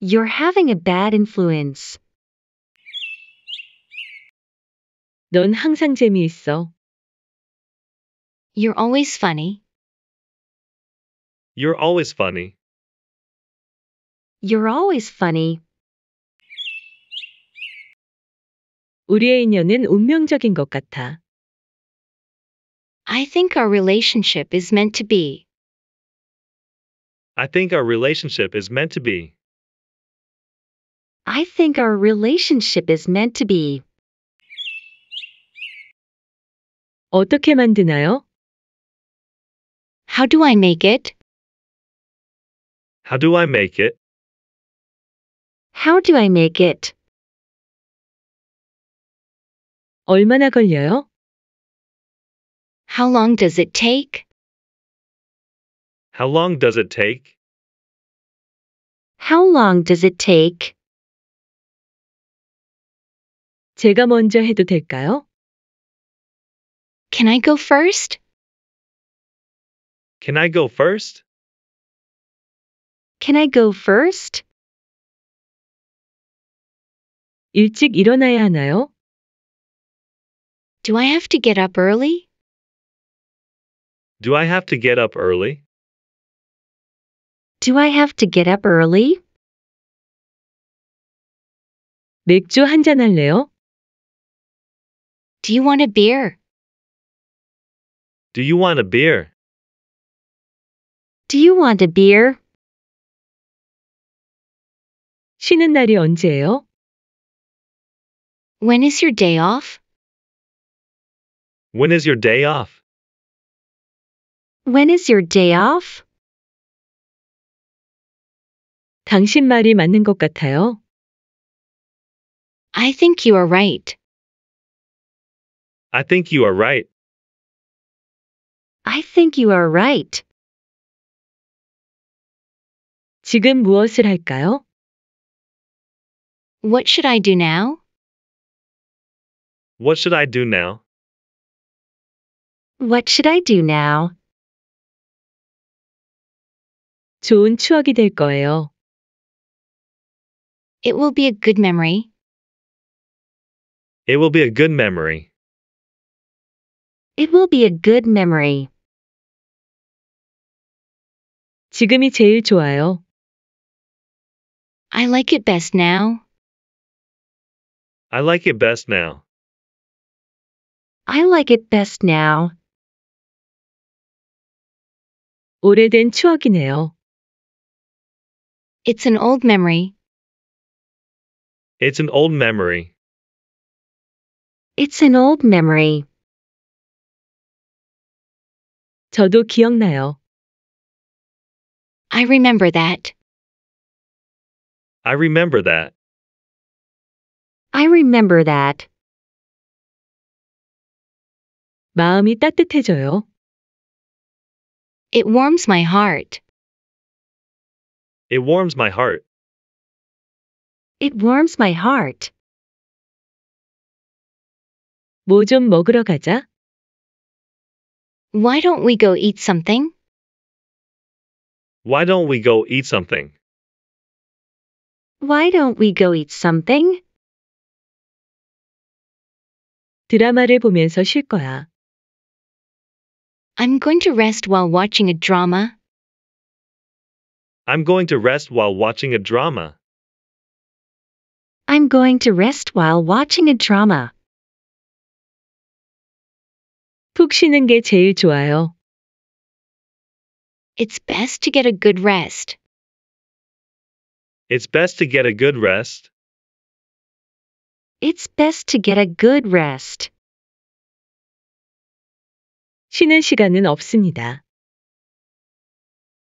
You're having a bad influence. 넌 항상 재미있어. You're always funny. You're always funny. You're always funny. 우리의 인연은 운명적인 것 같아. I think our relationship is meant to be. I think our relationship is meant to be. I think our relationship is meant to be. 어떻게 만드나요? How do I make it? How do I make it? How do I make it? 얼마나 걸려요? How long does it take? How long does it take? How long does it take? 제가 먼저 해도 될까요? Can I go first? Can I go first? Can I go first? 일찍 일어나야 하나요? Do I have to get up early? Do I have to get up early? Do I have to get up early? 맥주 한 잔 할래요? Do you want a beer? Do you want a beer? Do you want a beer? 쉬는 날이 언제예요? When is your day off? When is your day off? When is your day off? 당신 말이 맞는 것 같아요. I think you are right. I think you are right. I think you are right. 지금 무엇을 할까요? What should I do now? What should I do now? What should I do now? 좋은 추억이 될 거예요. It will be a good memory. It will be a good memory. It will be a good memory. 지금이 제일 좋아요. I like it best now. I like it best now. I like it best now. 오래된 추억이네요. It's an old memory. It's an old memory. It's an old memory. 저도 기억나요. I remember that. I remember that. I remember that. 마음이 따뜻해져요. It warms my heart. It warms my heart. It warms my heart. 먹으러 가자. Why don't we go eat something? Why don't we go eat something? Why don't we go eat something? 드라마를 보면서 쉴 거야. I'm going to rest while watching a drama. I'm going to rest while watching a drama. I'm going to rest while watching a drama. 푹 쉬는 게 제일 좋아요. It's best to get a good rest. It's best to get a good rest it's best to get a good rest. 쉬는 시간은 없습니다.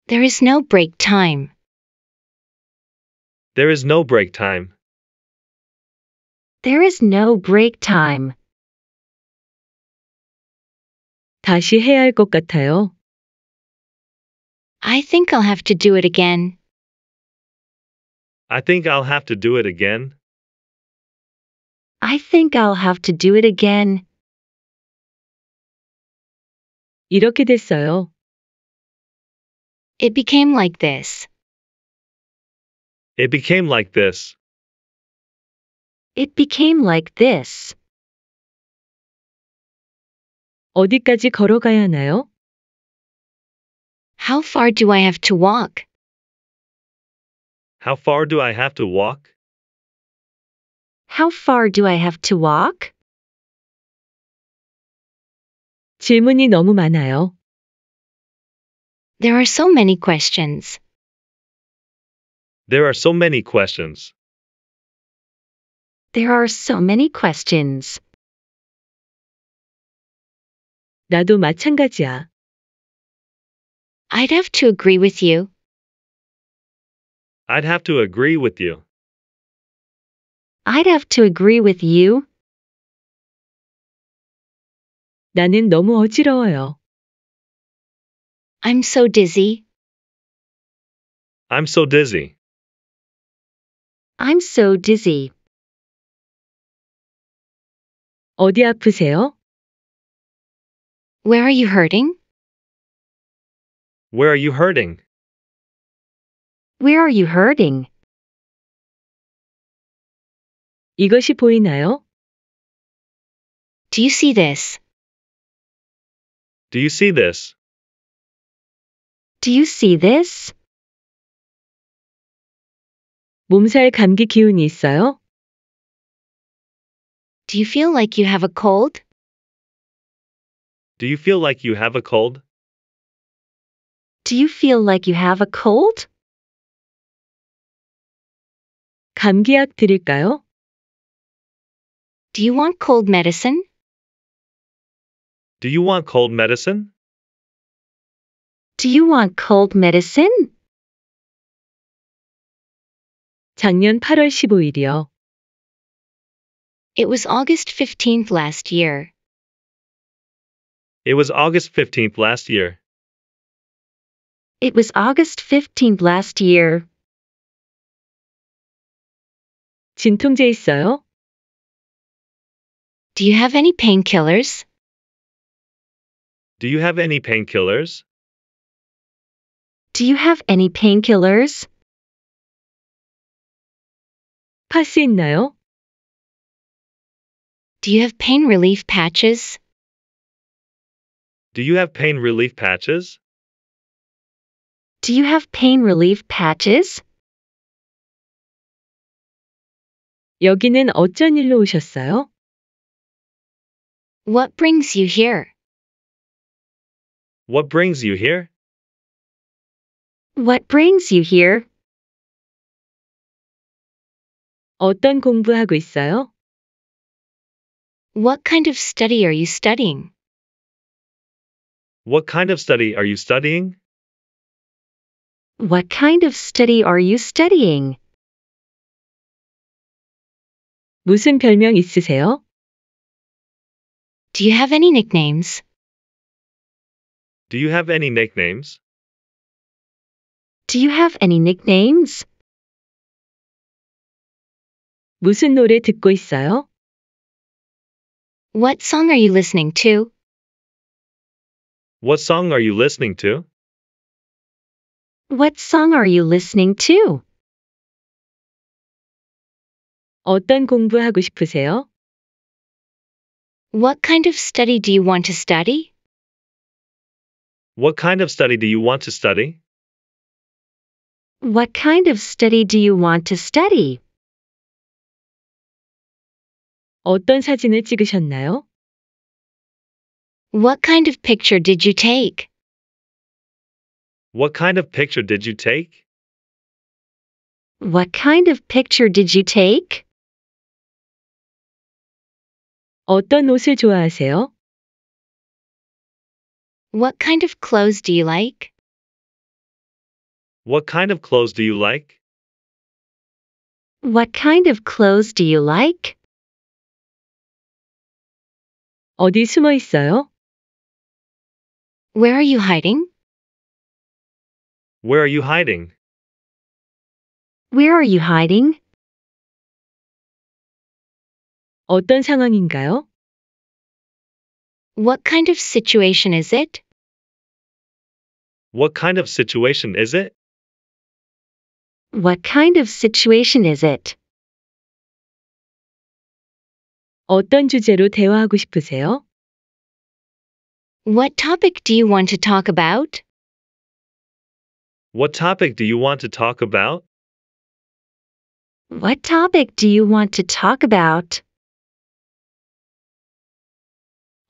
There is no break time. There is no break time. There is no break time. 다시 해야 할 같아요. I think I'll have to do it again. I think I'll have to do it again. I think I'll have to do it again. 이렇게 됐어요. It became like this. It became like this. It became like this. 어디까지 걸어가야 하나요? How far do I have to walk? How far do I have to walk? How far do I have to walk? 질문이 너무 많아요. There are so many questions. There are so many questions. There are so many questions. 나도 마찬가지야. I'd have to agree with you. I'd have to agree with you. I'd have to agree with you. 나는 너무 어지러워요. I'm so dizzy. I'm so dizzy. I'm so dizzy. 어디 아프세요? Where are you hurting? Where are you hurting? Where are you hurting? 이것이 보이나요? Do you see this? Do you see this? Do you see this? 몸살 감기 기운이 있어요? Do you feel like you have a cold? Do you feel like you have a cold? Do you feel like you have a cold? 감기약 드릴까요? Do you want cold medicine? Do you want cold medicine? Do you want cold medicine? 작년 8월 15일이요. It was August 15th last year. It was August 15th last year. It was August 15th last year. 진통제 있어요? Do you have any painkillers? Do you have any painkillers? Do you have any painkillers? 팔 있나요? Do you have pain relief patches? Do you have pain relief patches? Do you have pain relief patches? 여기는 어쩐 일로 오셨어요? What brings you here? What brings you here? What brings you here? 어떤 공부하고 있어요? What kind of study are you studying? What kind of study are you studying? What kind of study are you studying? 무슨 별명 있으세요? Do you have any nicknames? Do you have any nicknames? Do you have any nicknames? 무슨 노래 듣고 있어요? What song are you listening to? What song are you listening to? What song are you listening to? 어떤 하고 싶으세요? What kind of study do you want to study? What kind of study do you want to study? What kind of study do you want to study? 어떤 사진을 찍으셨나요? What kind of picture did you take? What kind of picture did you take? What kind of picture did you take? 어떤 옷을 좋아하세요? What kind of clothes do you like? What kind of clothes do you like? What kind of clothes do you like? 어디 숨어 있어요? Where are you hiding? Where are you hiding? Where are you hiding? 어떤 상황인가요? What kind of situation is it? What kind of situation is it? What kind of situation is it? 어떤 주제로 대화하고 싶으세요? What topic do you want to talk about? What topic do you want to talk about? What topic do you want to talk about?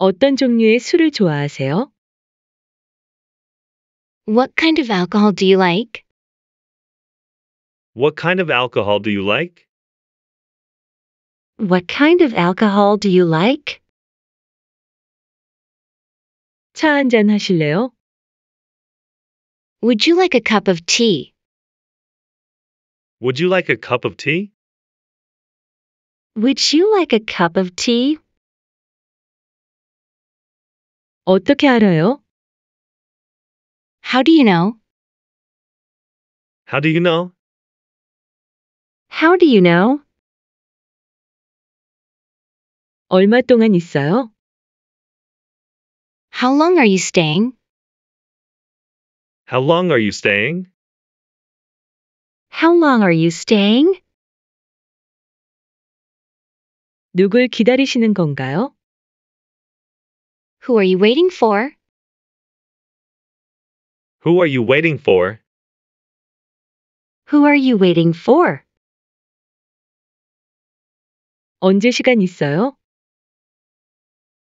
어떤 종류의 술을 좋아하세요? What kind of alcohol do you like? What kind of alcohol do you like? What kind of alcohol do you like? 차한 하실래요? Would you like a cup of tea? Would you like a cup of tea? Would you like a cup of tea? 어떻게 알아요? How do you know? How do you know? How do you know? 얼마 동안 있어요? How long are you staying? How long are you staying? How long are you staying? 누굴 기다리시는 건가요? Who are you waiting for? Who are you waiting for? Who are you waiting for? 언제 시간 있어요?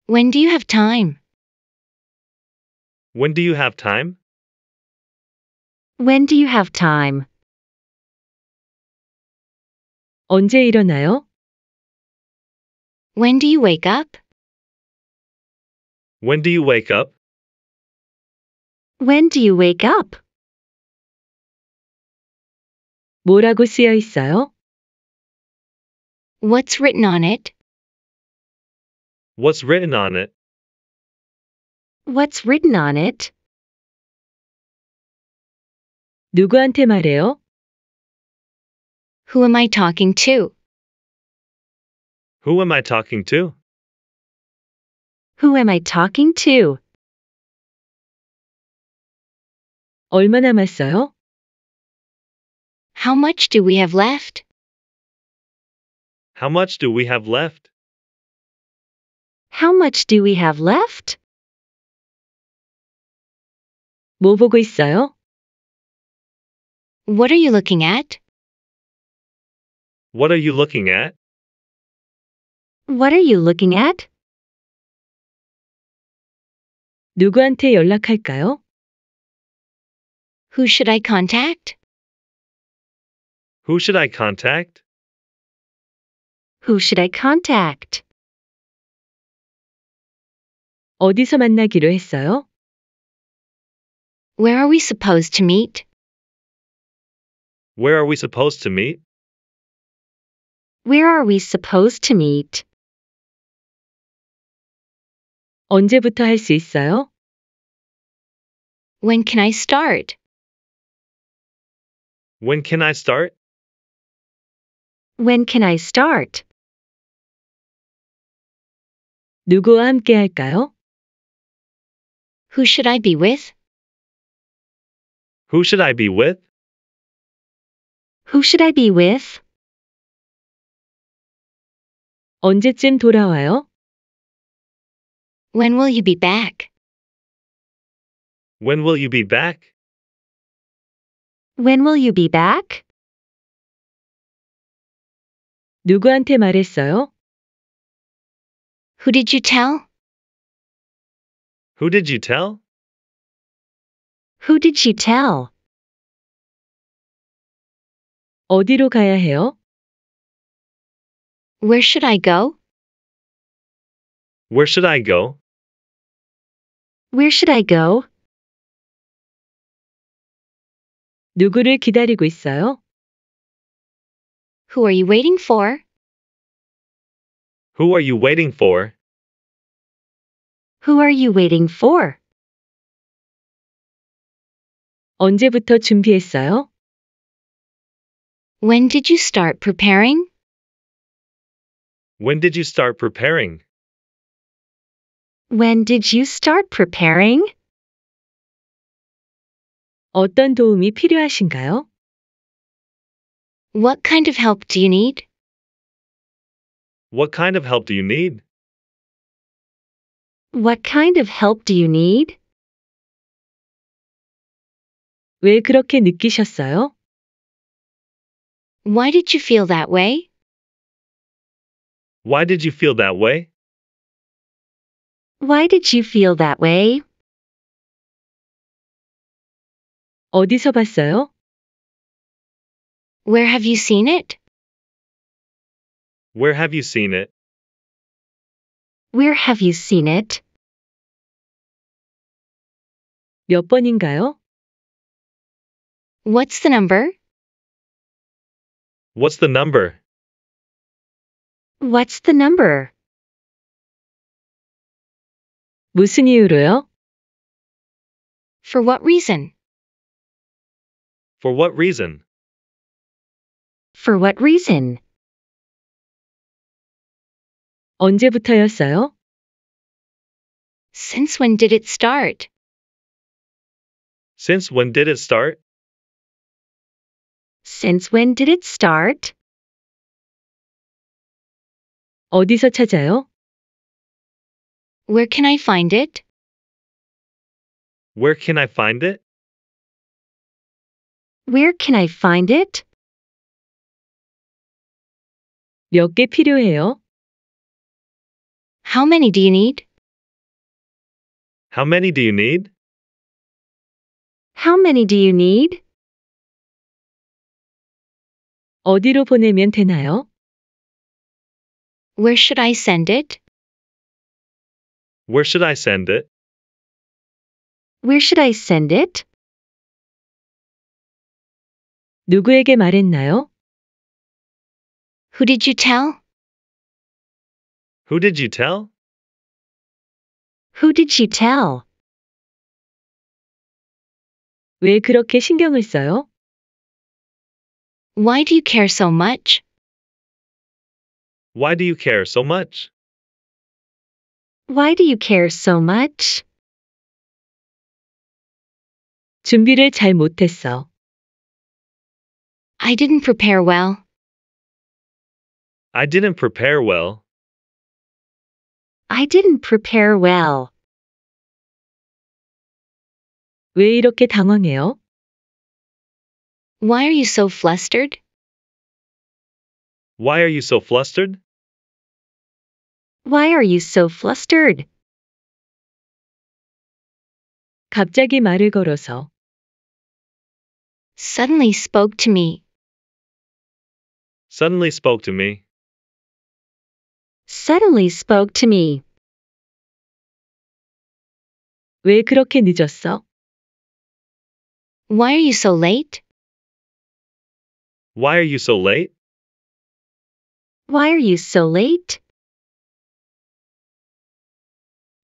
When do you have time? When do you have time? When do you have time? 언제 일어나요? When do you wake up? When do you wake up? When do you wake up? 뭐라고 쓰여 있어요? What's written on it? What's written on it? What's written on it? 누구한테 말해요? Who am I talking to? Who am I talking to? Who am I talking to? 얼마 남았어요? How much do we have left? How much do we have left? How much do we have left? 뭐 보고 있어요? What are you looking at? What are you looking at? What are you looking at? 누구한테 연락할까요? Who should I contact? Who should I contact? Who should I contact? 어디서 만나기로 했어요? Where are we supposed to meet? Where are we supposed to meet? Where are we supposed to meet? 언제부터 할 있어요? When can I start? When can I start? When can I start? 누구와 함께 할까요? Who should I be with? Who should I be with? Who should I be with? 언제쯤 돌아와요? When will you be back? When will you be back? When will you be back? 누구한테 말했어요? Who did you tell? Who did you tell? Who did you tell? 어디로 가야 해요? Where should I go? Where should I go? Where should I go? 누구를 기다리고 있어요? Who are you waiting for? Who are you waiting for? Who are you waiting for? 언제부터 준비했어요? When did you start preparing? When did you start preparing? When did you start preparing? 어떤 도움이 필요하신가요? What kind of help do you need? What kind of help do you need? What kind of help do you need? 왜 그렇게 느끼셨어요? Why did you feel that way? Why did you feel that way? Why did you feel that way? 어디서 봤어요? Where have you seen it? Where have you seen it? Where have you seen it? 몇 번인가요? What's the number? What's the number? What's the number? 무슨 이유로요? For what reason? For what reason? For what reason? 언제부터였어요? Since when did it start? Since when did it start? Since when did it start? 어디서 찾아요? Where can I find it? Where can I find it? Where can I find it? 필요해요? How many do you need? How many do you need? How many do you need? 어디로 보내면 되나요? Where should I send it? Where should I send it? Where should I send it? 누구에게 말했나요? Who did you tell? Who did you tell? Who did you tell? 왜 그렇게 신경을 써요? Why do you care so much? Why do you care so much? Why do you care so much? 준비를 잘 못했어. I didn't prepare well. I didn't prepare well. I didn't prepare well. 왜 이렇게 당황해요? Why are you so flustered? Why are you so flustered? Why are you so flustered? 갑자기 말을 걸어서 suddenly spoke to me. Suddenly spoke to me. Suddenly spoke to me. 왜 그렇게 늦었어? Why are you so late? Why are you so late? Why are you so late?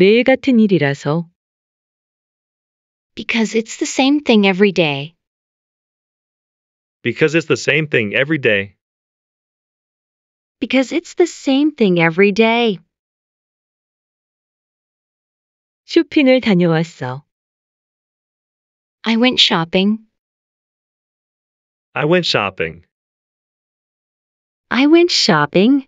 매일 같은 일이라서. Because it's the same thing every day. Because it's the same thing every day. Because it's the same thing every day. 쇼핑을 다녀왔어. I went shopping. I went shopping. I went shopping.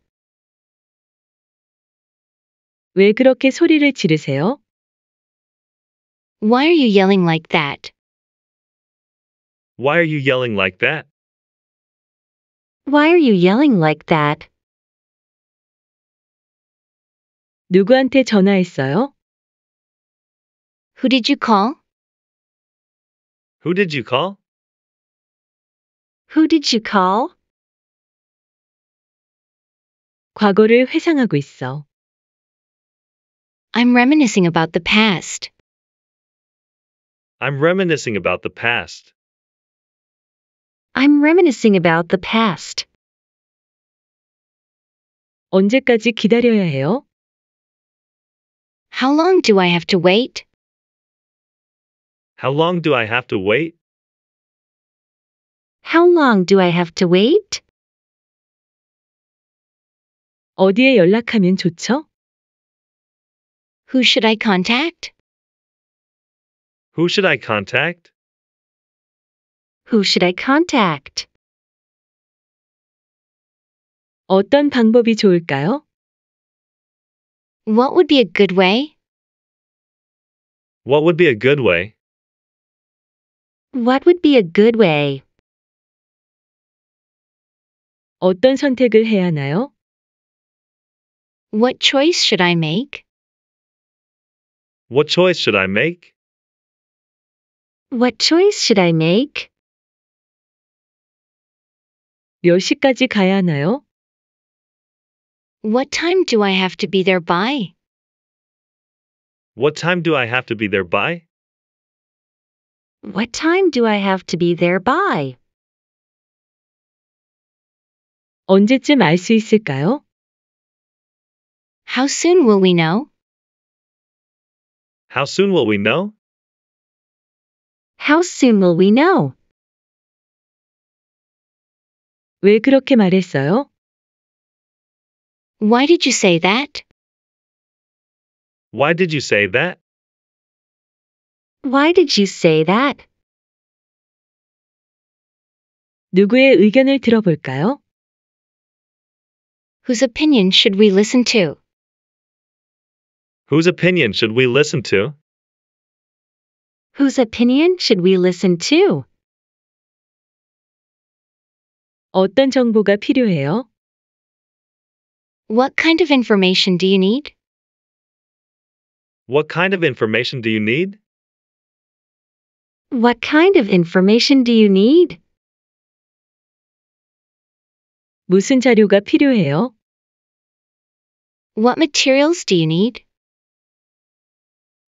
왜 그렇게 소리를 지르세요? Why are you yelling like that? Why are you yelling like that? Why are you yelling like that? 누구한테 전화했어요? Who did you call? Who did you call? Who did you call? 과거를 회상하고 있어. I'm reminiscing about the past. I'm reminiscing about the past. I'm reminiscing about the past. 언제까지 기다려야 해요? How long do I have to wait? How long do I have to wait? How long do I have to wait? 어디에 연락하면 좋죠? Who should I contact? Who should I contact? Who should I contact? 어떤 방법이 좋을까요? What would be a good way? What would be a good way? What would be a good way? 어떤 선택을 해야 하나요? What choice should I make? What choice should I make? What choice should I make? 10시까지 가야 하나요? What time do I have to be there by? What time do I have to be there by? What time do I have to be there by? 언제쯤 알 있을까요? How soon will we know? How soon will we know? How soon will we know? 왜 그렇게 말했어요? Why did you say that? Why did you say that? Why did you say that? 누구의 의견을 들어볼까요? Whose opinion should we listen to? Whose opinion should we listen to? Whose opinion should we listen to? 어떤 정보가 필요해요? What kind of information do you need? What kind of information do you need? What kind of information do you need? 무슨 자료가 필요해요? What materials do you need?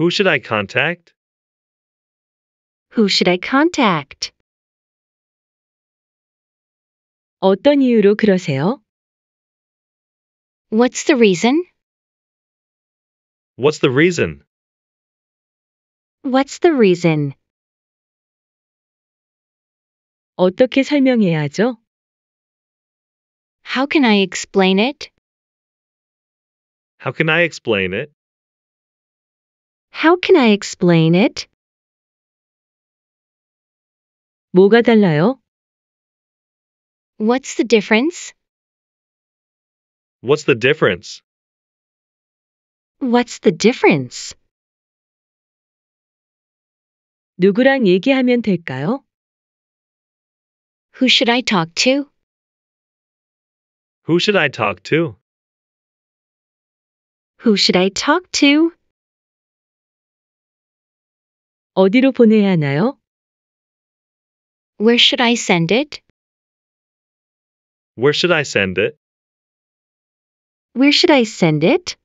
Who should I contact? Who should I contact? 어떤 이유로 그러세요? What's the reason? What's the reason? What's the reason? 어떻게 설명해야죠? How can I explain it? How can I explain it? How can I explain it? 뭐가 달라요? What's the difference? What's the difference? What's the difference? 누구랑 얘기하면 될까요? Who should I talk to? Who should I talk to? Who should I talk to? 어디로 보내야 하나요? Where should I send it? Where should I send it? Where should I send it?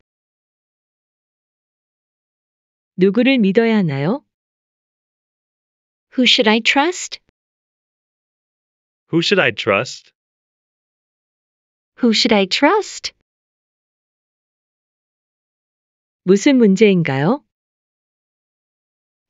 누구를 믿어야 하나요? Who should I trust? Who should I trust? Who should I trust? 무슨 문제인가요?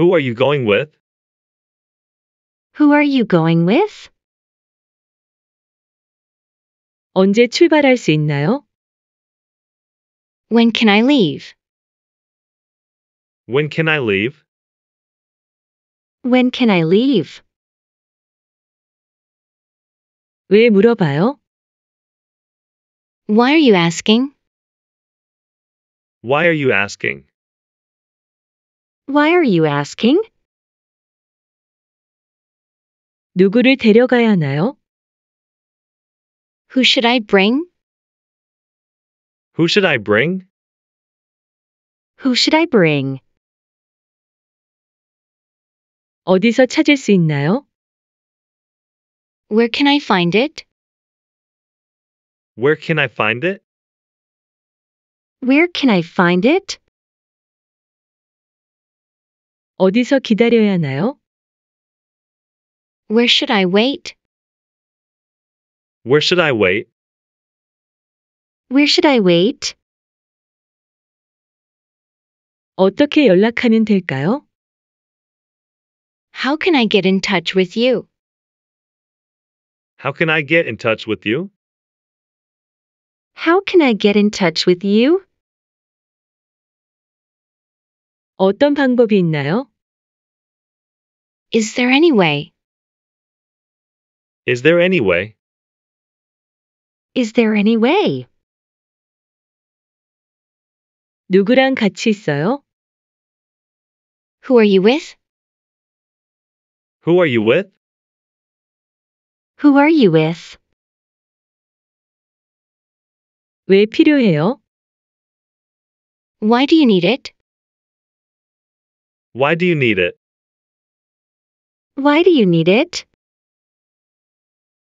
Who are you going with? Who are you going with? 언제 출발할 수 있나요? When can I leave? When can I leave? When can I leave? 왜 물어봐요? Why are you asking? Why are you asking? Why are you asking? 누구를 데려가야 하나요? Who should I bring? Who should I bring? Who should I bring? 어디서 찾을 수 있나요? Where can I find it? Where can I find it? Where can I find it? 어디서 기다려야 하나요? Where should I wait? Where should I wait? Where should I wait? 어떻게 연락하면 될까요? How can I get in touch with you? How can I get in touch with you? How can I get in touch with you? 어떤 방법이 있나요? Is there any way? Is there any way? Is there any way? 누구랑 같이 있어요? Who are you with? Who are you with? Who are you with? 왜 필요해요? Why do you need it? Why do you need it? Why do you need it?